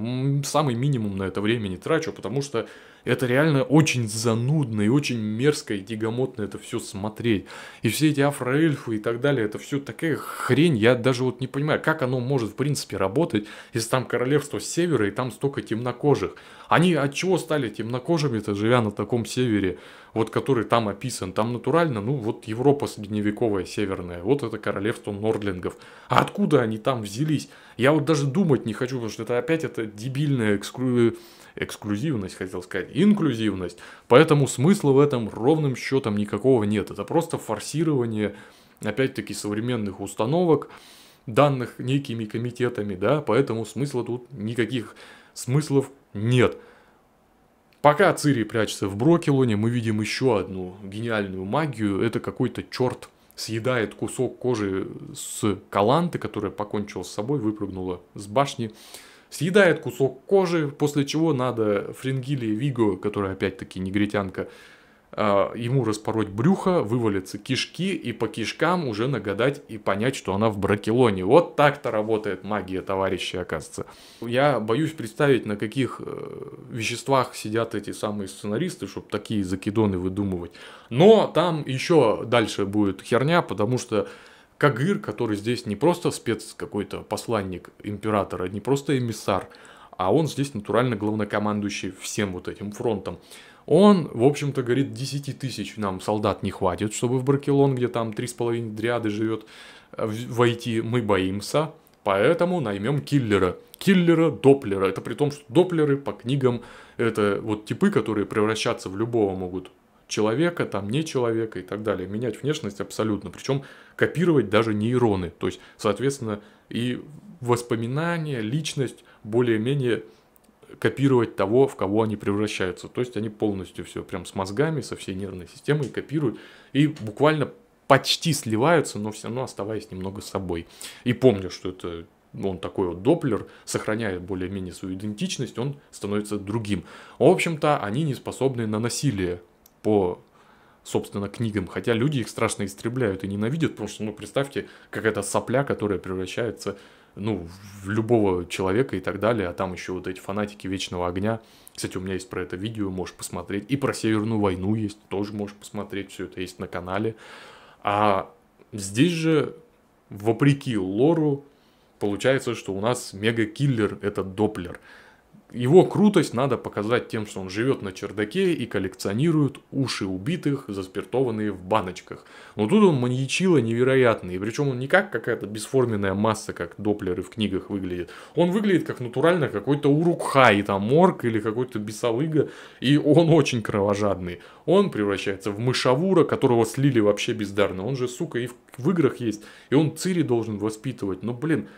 самый минимум на это времени трачу, потому что это реально очень занудно и очень мерзко и тягомотно это все смотреть. И все эти афроэльфы и так далее, это все такая хрень, я даже вот не понимаю, как оно может в принципе работать, если там королевство севера и там столько темнокожих. Они от чего стали темнокожими-то, живя на таком севере, вот который там описан? Там натурально, ну вот Европа средневековая, северная, вот это королевство нордлингов. А откуда они там взялись? Я вот даже думать не хочу, потому что это опять это дебильное эксклюзия эксклюзивность, хотел сказать, инклюзивность. Поэтому смысла в этом ровным счетом никакого нет. Это просто форсирование, опять-таки, современных установок, данных некими комитетами, да, поэтому смысла тут никаких смыслов нет. Пока Цири прячется в Брокелоне, мы видим еще одну гениальную магию. Это какой-то черт съедает кусок кожи с Каланты, которая покончила с собой, выпрыгнула с башни съедает кусок кожи, после чего надо Фрингили Виго, которая опять-таки негритянка, а, ему распороть брюхо, вывалиться кишки и по кишкам уже нагадать и понять, что она в бракелоне. Вот так-то работает магия, товарищи, оказывается. Я боюсь представить, на каких э, веществах сидят эти самые сценаристы, чтобы такие закидоны выдумывать. Но там еще дальше будет херня, потому что Кагыр, который здесь не просто спец какой-то посланник императора, не просто эмиссар, а он здесь натурально главнокомандующий всем вот этим фронтом. Он, в общем-то, говорит, 10 тысяч нам солдат не хватит, чтобы в Баркелон, где там 3,5 дряды живет, э, войти. Мы боимся, поэтому наймем киллера. Киллера Доплера. Это при том, что Доплеры по книгам это вот типы, которые превращаться в любого могут человека, там не человека и так далее. Менять внешность абсолютно. Причем копировать даже нейроны. То есть, соответственно, и воспоминания, личность более-менее копировать того, в кого они превращаются. То есть они полностью все прям с мозгами, со всей нервной системой копируют и буквально почти сливаются, но все равно оставаясь немного с собой. И помню, что это ну, он такой вот доплер, сохраняет более-менее свою идентичность, он становится другим. В общем-то, они не способны на насилие по собственно, книгам, хотя люди их страшно истребляют и ненавидят, потому что, ну, представьте, какая-то сопля, которая превращается, ну, в любого человека и так далее, а там еще вот эти фанатики Вечного Огня, кстати, у меня есть про это видео, можешь посмотреть, и про Северную Войну есть, тоже можешь посмотреть, все это есть на канале, а здесь же, вопреки лору, получается, что у нас мега-киллер — это Доплер — его крутость надо показать тем, что он живет на чердаке и коллекционирует уши убитых, заспиртованные в баночках. Но тут он маньячило невероятный. И причем он не как какая-то бесформенная масса, как доплеры в книгах выглядит. Он выглядит как натурально какой-то урукхай, там орк или какой-то бесовыга. И он очень кровожадный. Он превращается в мышавура, которого слили вообще бездарно. Он же, сука, и в, в играх есть. И он Цири должен воспитывать. Но блин,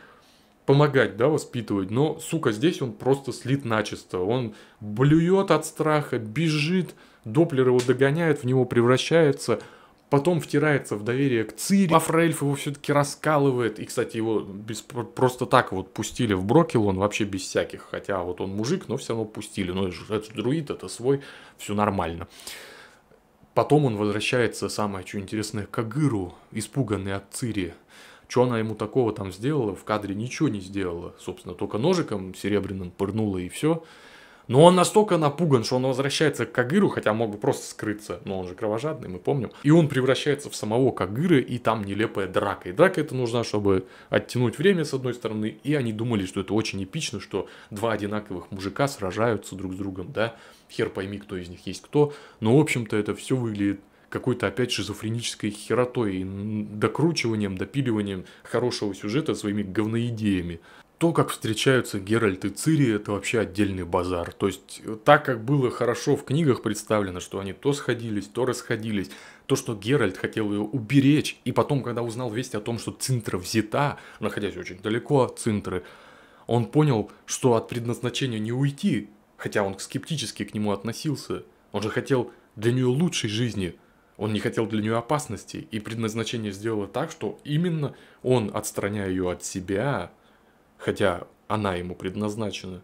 помогать, да, воспитывать, но, сука, здесь он просто слит начисто. Он блюет от страха, бежит, Доплер его догоняет, в него превращается, потом втирается в доверие к Цири. Афраэльф его все-таки раскалывает. И, кстати, его без, просто так вот пустили в Брокел, он вообще без всяких. Хотя вот он мужик, но все равно пустили. Но ну, это, это друид, это свой, все нормально. Потом он возвращается, самое что интересное, к Агыру, испуганный от Цири. Что она ему такого там сделала? В кадре ничего не сделала. Собственно, только ножиком серебряным пырнула и все. Но он настолько напуган, что он возвращается к Кагыру, хотя мог бы просто скрыться, но он же кровожадный, мы помним. И он превращается в самого Кагыра, и там нелепая драка. И драка это нужна, чтобы оттянуть время, с одной стороны, и они думали, что это очень эпично, что два одинаковых мужика сражаются друг с другом, да, хер пойми, кто из них есть кто. Но, в общем-то, это все выглядит какой-то опять шизофренической херотой, докручиванием, допиливанием хорошего сюжета своими говноидеями. То, как встречаются Геральт и Цири, это вообще отдельный базар. То есть, э, так как было хорошо в книгах представлено, что они то сходились, то расходились, то, что Геральт хотел ее уберечь, и потом, когда узнал весть о том, что Цинтра взята, находясь очень далеко от Цинтры, он понял, что от предназначения не уйти, хотя он скептически к нему относился. Он же хотел для нее лучшей жизни – он не хотел для нее опасности, и предназначение сделало так, что именно он, отстраняя ее от себя, хотя она ему предназначена,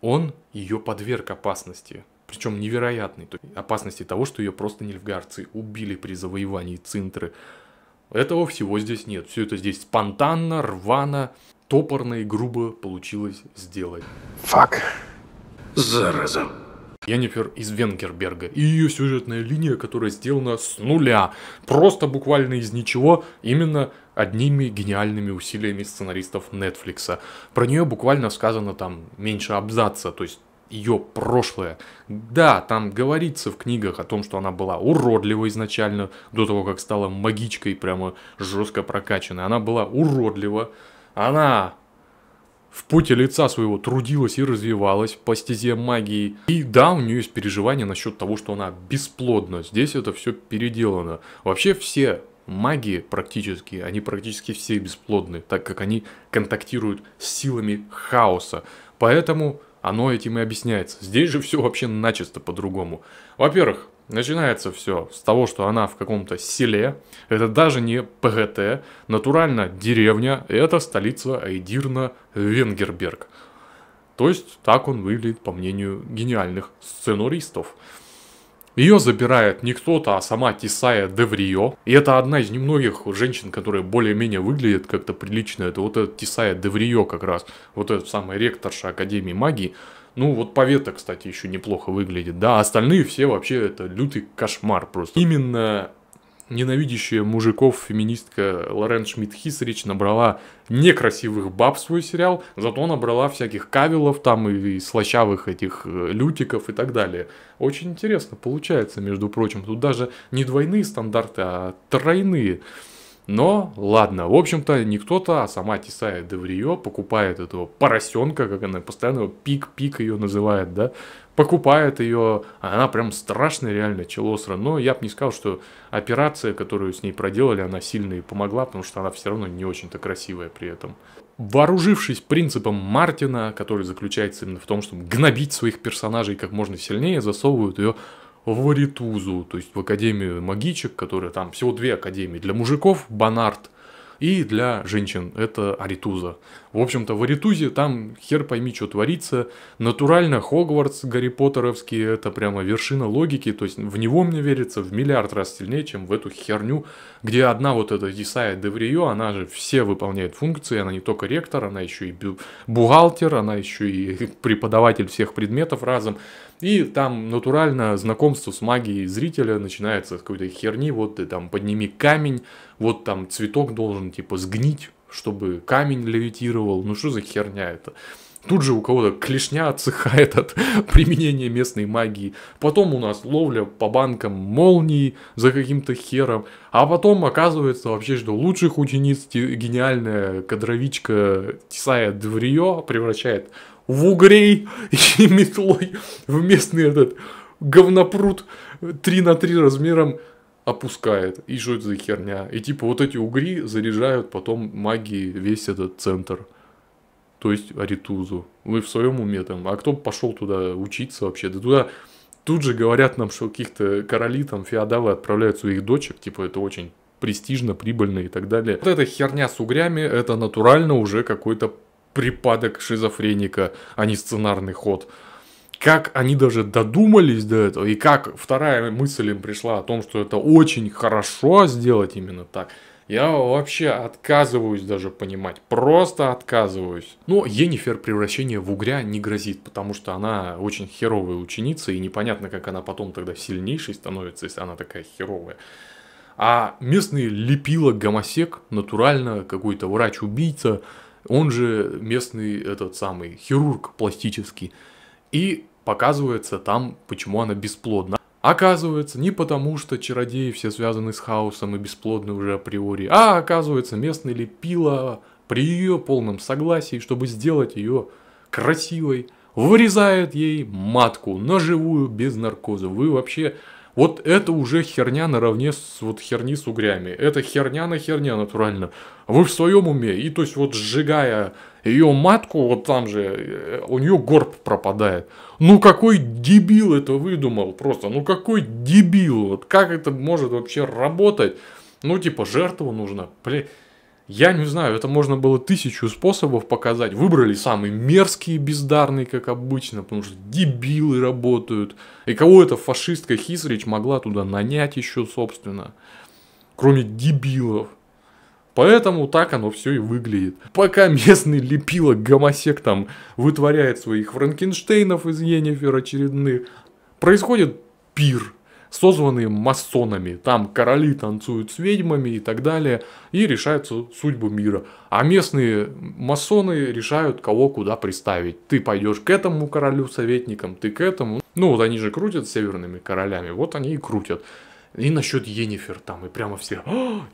он ее подверг опасности, причем невероятной, то есть опасности того, что ее просто нильфгарцы убили при завоевании Цинтры. Этого всего здесь нет, все это здесь спонтанно, рвано, топорно и грубо получилось сделать. Фак. Зараза. Янифер из Венгерберга. И ее сюжетная линия, которая сделана с нуля. Просто буквально из ничего. Именно одними гениальными усилиями сценаристов Netflix. Про нее буквально сказано там меньше абзаца, то есть ее прошлое. Да, там говорится в книгах о том, что она была уродлива изначально, до того, как стала магичкой, прямо жестко прокачанной. Она была уродлива. Она в поте лица своего трудилась и развивалась по стезе магии. И да, у нее есть переживания насчет того, что она бесплодна. Здесь это все переделано. Вообще все маги практически, они практически все бесплодны, так как они контактируют с силами хаоса. Поэтому оно этим и объясняется. Здесь же все вообще начисто по-другому. Во-первых, Начинается все с того, что она в каком-то селе. Это даже не ПГТ, натурально деревня. И Это столица Айдирна Венгерберг. То есть так он выглядит, по мнению гениальных сценаристов. Ее забирает не кто-то, а сама Тисая Деврио. И это одна из немногих женщин, которая более-менее выглядит как-то прилично. Это вот эта Тисая Деврио как раз. Вот эта самая ректорша Академии магии. Ну, вот Павета, кстати, еще неплохо выглядит. Да, остальные все вообще это лютый кошмар просто. Именно ненавидящая мужиков феминистка Лорен Шмидт Хисрич набрала некрасивых баб в свой сериал, зато набрала всяких кавелов там и, и слащавых этих э, лютиков и так далее. Очень интересно получается, между прочим. Тут даже не двойные стандарты, а тройные. Но, ладно, в общем-то, не кто-то, а сама Тисая Деврио покупает этого поросенка, как она постоянно его пик-пик ее называет, да, покупает ее, она прям страшная реально Челосра, но я бы не сказал, что операция, которую с ней проделали, она сильно и помогла, потому что она все равно не очень-то красивая при этом. Вооружившись принципом Мартина, который заключается именно в том, чтобы гнобить своих персонажей как можно сильнее, засовывают ее в Аритузу, то есть в Академию магичек, которая там всего две академии. Для мужиков Банарт и для женщин это Аритуза. В общем-то, в Аритузе там хер пойми, что творится. Натурально Хогвартс Гарри Поттеровский – это прямо вершина логики. То есть в него мне верится в миллиард раз сильнее, чем в эту херню, где одна вот эта Исайя Деврио, она же все выполняет функции, она не только ректор, она еще и бухгалтер, она еще и преподаватель всех предметов разом. И там натурально знакомство с магией зрителя начинается с какой-то херни, вот ты там подними камень, вот там цветок должен типа сгнить, чтобы камень левитировал. Ну что за херня это? Тут же у кого-то клешня отсыхает от применения местной магии. Потом у нас ловля по банкам молнии за каким-то хером. А потом оказывается вообще, что лучших учениц гениальная кадровичка Тисая Деврио превращает в угрей и метлой в местный этот говнопруд 3 на 3 размером опускает. И что это за херня? И типа вот эти угри заряжают потом магии весь этот центр. То есть Аритузу. Вы в своем уме там. А кто пошел туда учиться вообще? Да туда тут же говорят нам, что каких-то короли там, феодалы отправляют своих дочек. Типа это очень престижно, прибыльно и так далее. Вот эта херня с угрями, это натурально уже какой-то припадок шизофреника, а не сценарный ход. Как они даже додумались до этого, и как вторая мысль им пришла о том, что это очень хорошо сделать именно так – я вообще отказываюсь даже понимать. Просто отказываюсь. Но Енифер превращение в угря не грозит, потому что она очень херовая ученица, и непонятно, как она потом тогда сильнейшей становится, если она такая херовая. А местный лепила гомосек, натурально какой-то врач-убийца, он же местный этот самый хирург пластический, и показывается там, почему она бесплодна. Оказывается, не потому, что чародеи все связаны с хаосом и бесплодны уже априори, а оказывается, местный лепила при ее полном согласии, чтобы сделать ее красивой, вырезает ей матку на живую без наркоза. Вы вообще вот это уже херня наравне с вот херни с угрями. Это херня на херня натурально. Вы в своем уме. И то есть вот сжигая ее матку, вот там же, э, у нее горб пропадает. Ну какой дебил это выдумал просто. Ну какой дебил. Вот как это может вообще работать? Ну типа жертву нужно. Блин. Я не знаю, это можно было тысячу способов показать. Выбрали самые мерзкие, бездарные, как обычно, потому что дебилы работают. И кого эта фашистка Хисрич могла туда нанять еще, собственно, кроме дебилов? Поэтому так оно все и выглядит. Пока местный лепилок гомосек там вытворяет своих Франкенштейнов из Енифер очередных, происходит пир – созванные масонами. Там короли танцуют с ведьмами и так далее, и решаются судьбы мира. А местные масоны решают, кого куда приставить. Ты пойдешь к этому королю советникам, ты к этому. Ну вот они же крутят северными королями, вот они и крутят. И насчет Енифер там, и прямо все,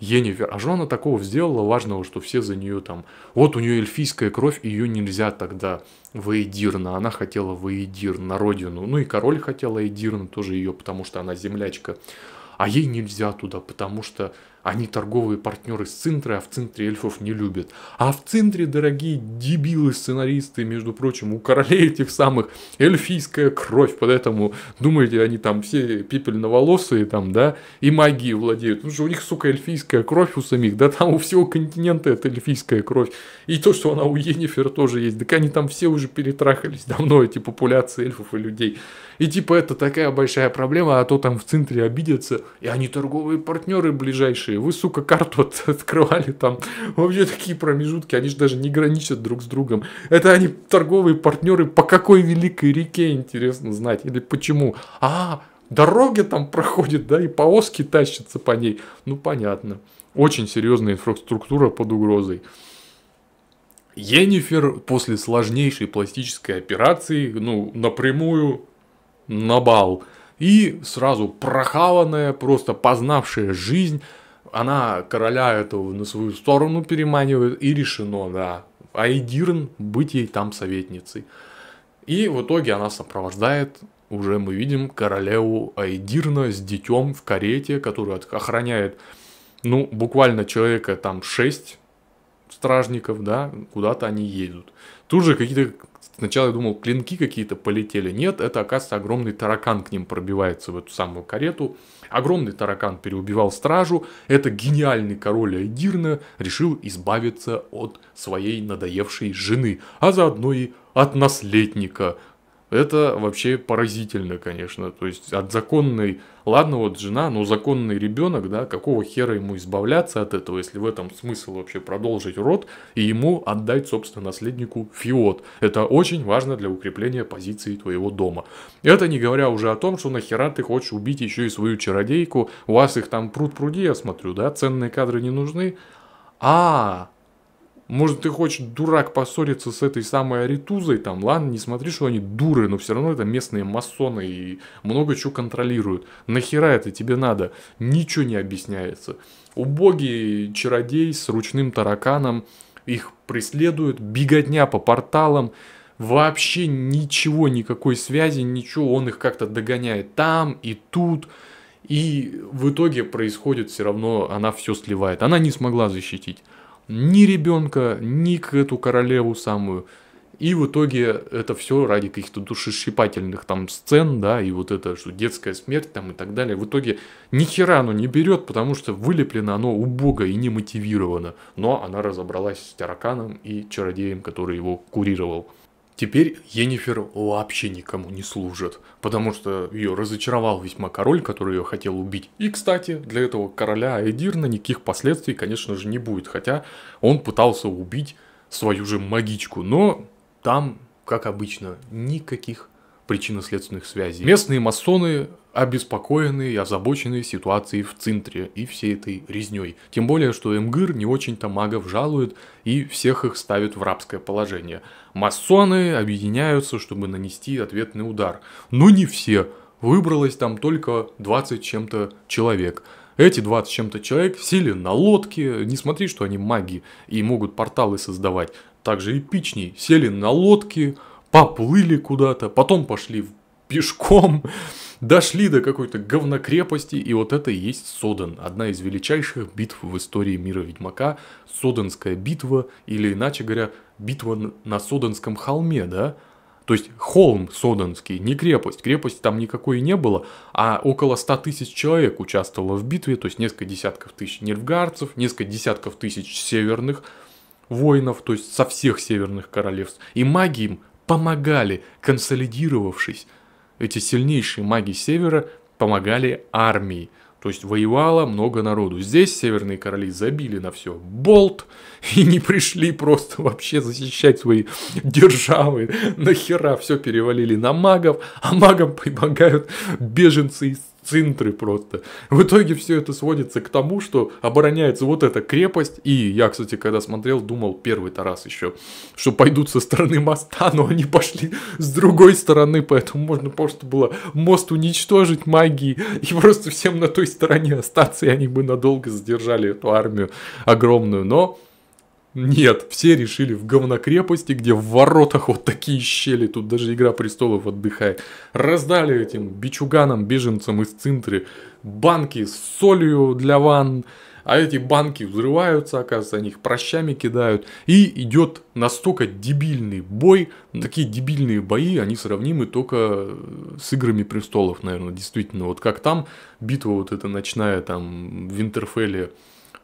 Енифер, а, а Жуана такого сделала важного, что все за нее там, вот у нее эльфийская кровь, ее нельзя тогда в Эдирна, она хотела в Эдирна, родину, ну и король хотел Эдирна тоже ее, потому что она землячка, а ей нельзя туда, потому что они торговые партнеры с Цинтрой, а в Центре эльфов не любят. А в Центре, дорогие дебилы-сценаристы, между прочим, у королей этих самых эльфийская кровь, поэтому думаете, они там все пепельноволосые там, да, и магии владеют. Потому ну что у них, сука, эльфийская кровь у самих, да, там у всего континента это эльфийская кровь. И то, что она у Енифер тоже есть. Так они там все уже перетрахались давно, эти популяции эльфов и людей. И типа это такая большая проблема, а то там в Центре обидятся, и они торговые партнеры ближайшие слушай, вы, сука, карту от открывали там. Вообще такие промежутки, они же даже не граничат друг с другом. Это они торговые партнеры по какой великой реке, интересно знать. Или почему? А, дороги там проходят, да, и повозки тащатся по ней. Ну, понятно. Очень серьезная инфраструктура под угрозой. Енифер после сложнейшей пластической операции, ну, напрямую на бал. И сразу прохаванная, просто познавшая жизнь, она короля этого на свою сторону переманивает, и решено, да. Айдирн быть ей там советницей. И в итоге она сопровождает, уже мы видим, королеву Айдирна с детем в карете, которую охраняет, ну, буквально человека там 6 стражников, да, куда-то они едут. Тут же какие-то, сначала я думал, клинки какие-то полетели. Нет, это, оказывается, огромный таракан к ним пробивается в эту самую карету. Огромный таракан переубивал стражу, это гениальный король Айгирна решил избавиться от своей надоевшей жены, а заодно и от наследника, это вообще поразительно, конечно. То есть от законной, ладно, вот жена, но законный ребенок, да, какого хера ему избавляться от этого, если в этом смысл вообще продолжить род и ему отдать, собственно, наследнику фиот. Это очень важно для укрепления позиции твоего дома. И это не говоря уже о том, что нахера ты хочешь убить еще и свою чародейку, у вас их там пруд-пруди, я смотрю, да, ценные кадры не нужны. А, может, ты хочешь, дурак, поссориться с этой самой Аритузой, там, ладно, не смотри, что они дуры, но все равно это местные масоны и много чего контролируют. Нахера это тебе надо? Ничего не объясняется. Убогий чародей с ручным тараканом, их преследуют, беготня по порталам, вообще ничего, никакой связи, ничего, он их как-то догоняет там и тут. И в итоге происходит все равно, она все сливает. Она не смогла защитить ни ребенка, ни к эту королеву самую. И в итоге это все ради каких-то душесчипательных там сцен, да, и вот это, что детская смерть там и так далее. В итоге ни хера оно не берет, потому что вылеплено оно убого и не мотивировано. Но она разобралась с тараканом и чародеем, который его курировал. Теперь Енифер вообще никому не служит, потому что ее разочаровал весьма король, который ее хотел убить. И, кстати, для этого короля Эдирна никаких последствий, конечно же, не будет, хотя он пытался убить свою же магичку, но там, как обычно, никаких причинно-следственных связей. Местные масоны обеспокоены и озабочены ситуацией в центре и всей этой резней. Тем более, что МГР не очень-то магов жалует и всех их ставит в рабское положение. Масоны объединяются, чтобы нанести ответный удар. Но не все. Выбралось там только 20 чем-то человек. Эти 20 чем-то человек сели на лодке, не смотри, что они маги и могут порталы создавать. Также эпичней, сели на лодке, поплыли куда-то, потом пошли пешком, дошли до какой-то говнокрепости, и вот это и есть Соден, одна из величайших битв в истории мира Ведьмака, Соденская битва, или иначе говоря, битва на Соденском холме, да, то есть холм Соденский, не крепость. Крепости там никакой не было, а около 100 тысяч человек участвовало в битве, то есть несколько десятков тысяч нервгарцев, несколько десятков тысяч северных воинов, то есть со всех северных королевств. И маги им помогали, консолидировавшись. Эти сильнейшие маги Севера помогали армии. То есть воевало много народу. Здесь северные короли забили на все болт и не пришли просто вообще защищать свои державы. Нахера все перевалили на магов, а магам помогают беженцы из цинтры просто. В итоге все это сводится к тому, что обороняется вот эта крепость. И я, кстати, когда смотрел, думал первый Тарас еще, что пойдут со стороны моста, но они пошли с другой стороны, поэтому можно просто было мост уничтожить магией и просто всем на той стороне остаться, и они бы надолго задержали эту армию огромную. Но нет, все решили в говнокрепости, где в воротах вот такие щели, тут даже Игра Престолов отдыхает. Раздали этим бичуганам, беженцам из Цинтры банки с солью для ван, а эти банки взрываются, оказывается, они их прощами кидают. И идет настолько дебильный бой. Такие дебильные бои, они сравнимы только с «Играми престолов», наверное, действительно. Вот как там битва вот эта ночная там в Винтерфелле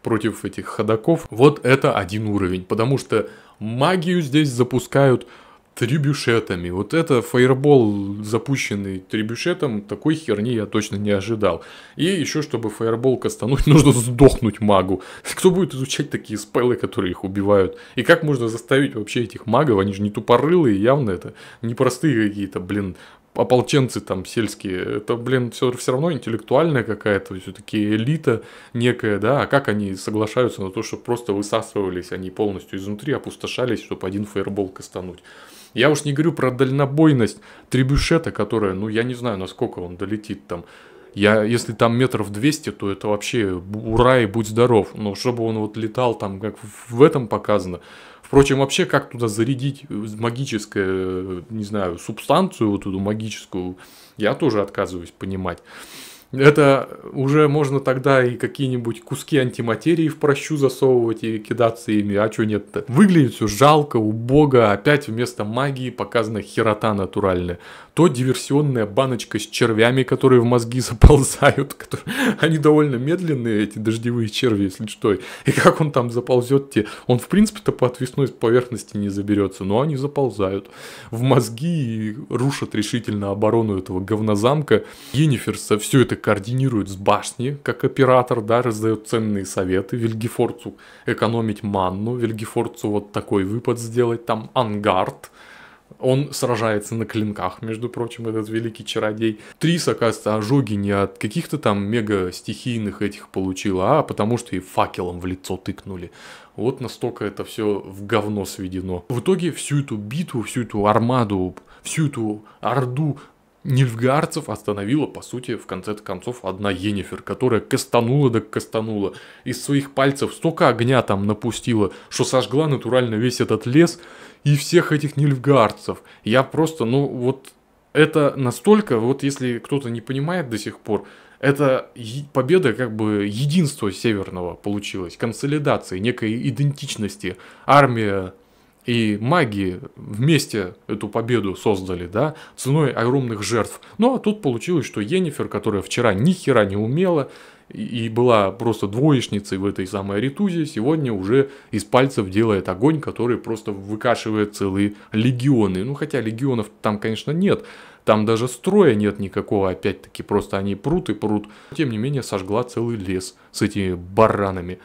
против этих ходаков. Вот это один уровень, потому что магию здесь запускают трибюшетами. Вот это фаербол, запущенный трибюшетом, такой херни я точно не ожидал. И еще, чтобы фаербол кастануть, нужно сдохнуть магу. Кто будет изучать такие спелы, которые их убивают? И как можно заставить вообще этих магов? Они же не тупорылые, явно это непростые какие-то, блин, ополченцы там сельские, это, блин, все, все равно интеллектуальная какая-то, все-таки элита некая, да, а как они соглашаются на то, что просто высасывались они полностью изнутри, опустошались, чтобы один фаербол кастануть. Я уж не говорю про дальнобойность трибюшета, которая, ну, я не знаю, насколько он долетит там. Я, если там метров 200, то это вообще ура и будь здоров. Но чтобы он вот летал там, как в этом показано, Впрочем, вообще, как туда зарядить э, магическое, э, не знаю, субстанцию вот эту магическую, я тоже отказываюсь понимать. Это уже можно тогда и какие-нибудь куски антиматерии в прощу засовывать и кидаться ими, а чё нет-то? Выглядит все жалко, убого, опять вместо магии показана херота натуральная. То диверсионная баночка с червями, которые в мозги заползают, которые... они довольно медленные, эти дождевые черви, если что. И как он там заползет те, он в принципе-то по отвесной поверхности не заберется, но они заползают в мозги и рушат решительно оборону этого говнозамка. Енифер все это координирует с башни, как оператор, да, раздает ценные советы Вильгефорцу экономить манну, Вильгефорцу вот такой выпад сделать, там ангард, он сражается на клинках, между прочим, этот великий чародей. Трис, оказывается, ожоги не от каких-то там мега стихийных этих получила, а потому что и факелом в лицо тыкнули. Вот настолько это все в говно сведено. В итоге всю эту битву, всю эту армаду, всю эту орду Нильфгаарцев остановила, по сути, в конце концов, одна Енифер, которая кастанула да кастанула. Из своих пальцев столько огня там напустила, что сожгла натурально весь этот лес и всех этих нильфгаарцев. Я просто, ну вот, это настолько, вот если кто-то не понимает до сих пор, это победа как бы единства Северного получилась, консолидации, некой идентичности. Армия и маги вместе эту победу создали, да, ценой огромных жертв. Ну а тут получилось, что Енифер, которая вчера ни хера не умела, и была просто двоечницей в этой самой ритузе, сегодня уже из пальцев делает огонь, который просто выкашивает целые легионы. Ну, хотя легионов там, конечно, нет. Там даже строя нет никакого, опять-таки, просто они прут и прут. Тем не менее, сожгла целый лес с этими баранами.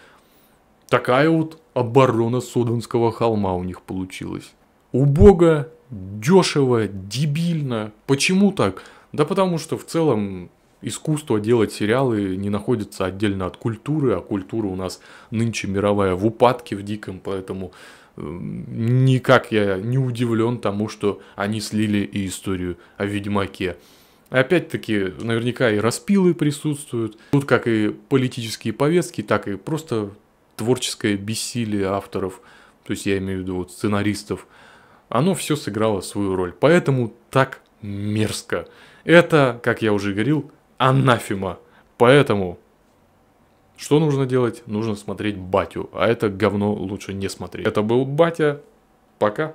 Такая вот оборона Содомского холма у них получилась. Убого, дешево, дебильно. Почему так? Да потому что в целом искусство делать сериалы не находится отдельно от культуры, а культура у нас нынче мировая в упадке в диком, поэтому эм, никак я не удивлен тому, что они слили и историю о Ведьмаке. Опять-таки, наверняка и распилы присутствуют. Тут как и политические повестки, так и просто творческое бессилие авторов, то есть я имею в виду вот сценаристов, оно все сыграло свою роль. Поэтому так мерзко. Это, как я уже говорил, анафема. Поэтому что нужно делать? Нужно смотреть батю. А это говно лучше не смотреть. Это был батя. Пока.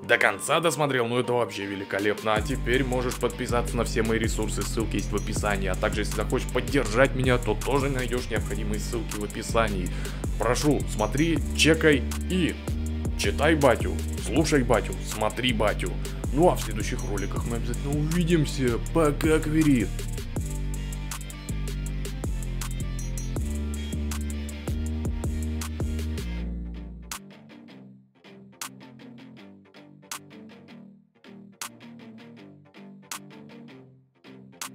До конца досмотрел, ну это вообще великолепно. А теперь можешь подписаться на все мои ресурсы, ссылки есть в описании. А также, если захочешь поддержать меня, то тоже найдешь необходимые ссылки в описании. Прошу, смотри, чекай и читай батю, слушай батю, смотри батю. Ну а в следующих роликах мы обязательно увидимся. Пока, Квирит!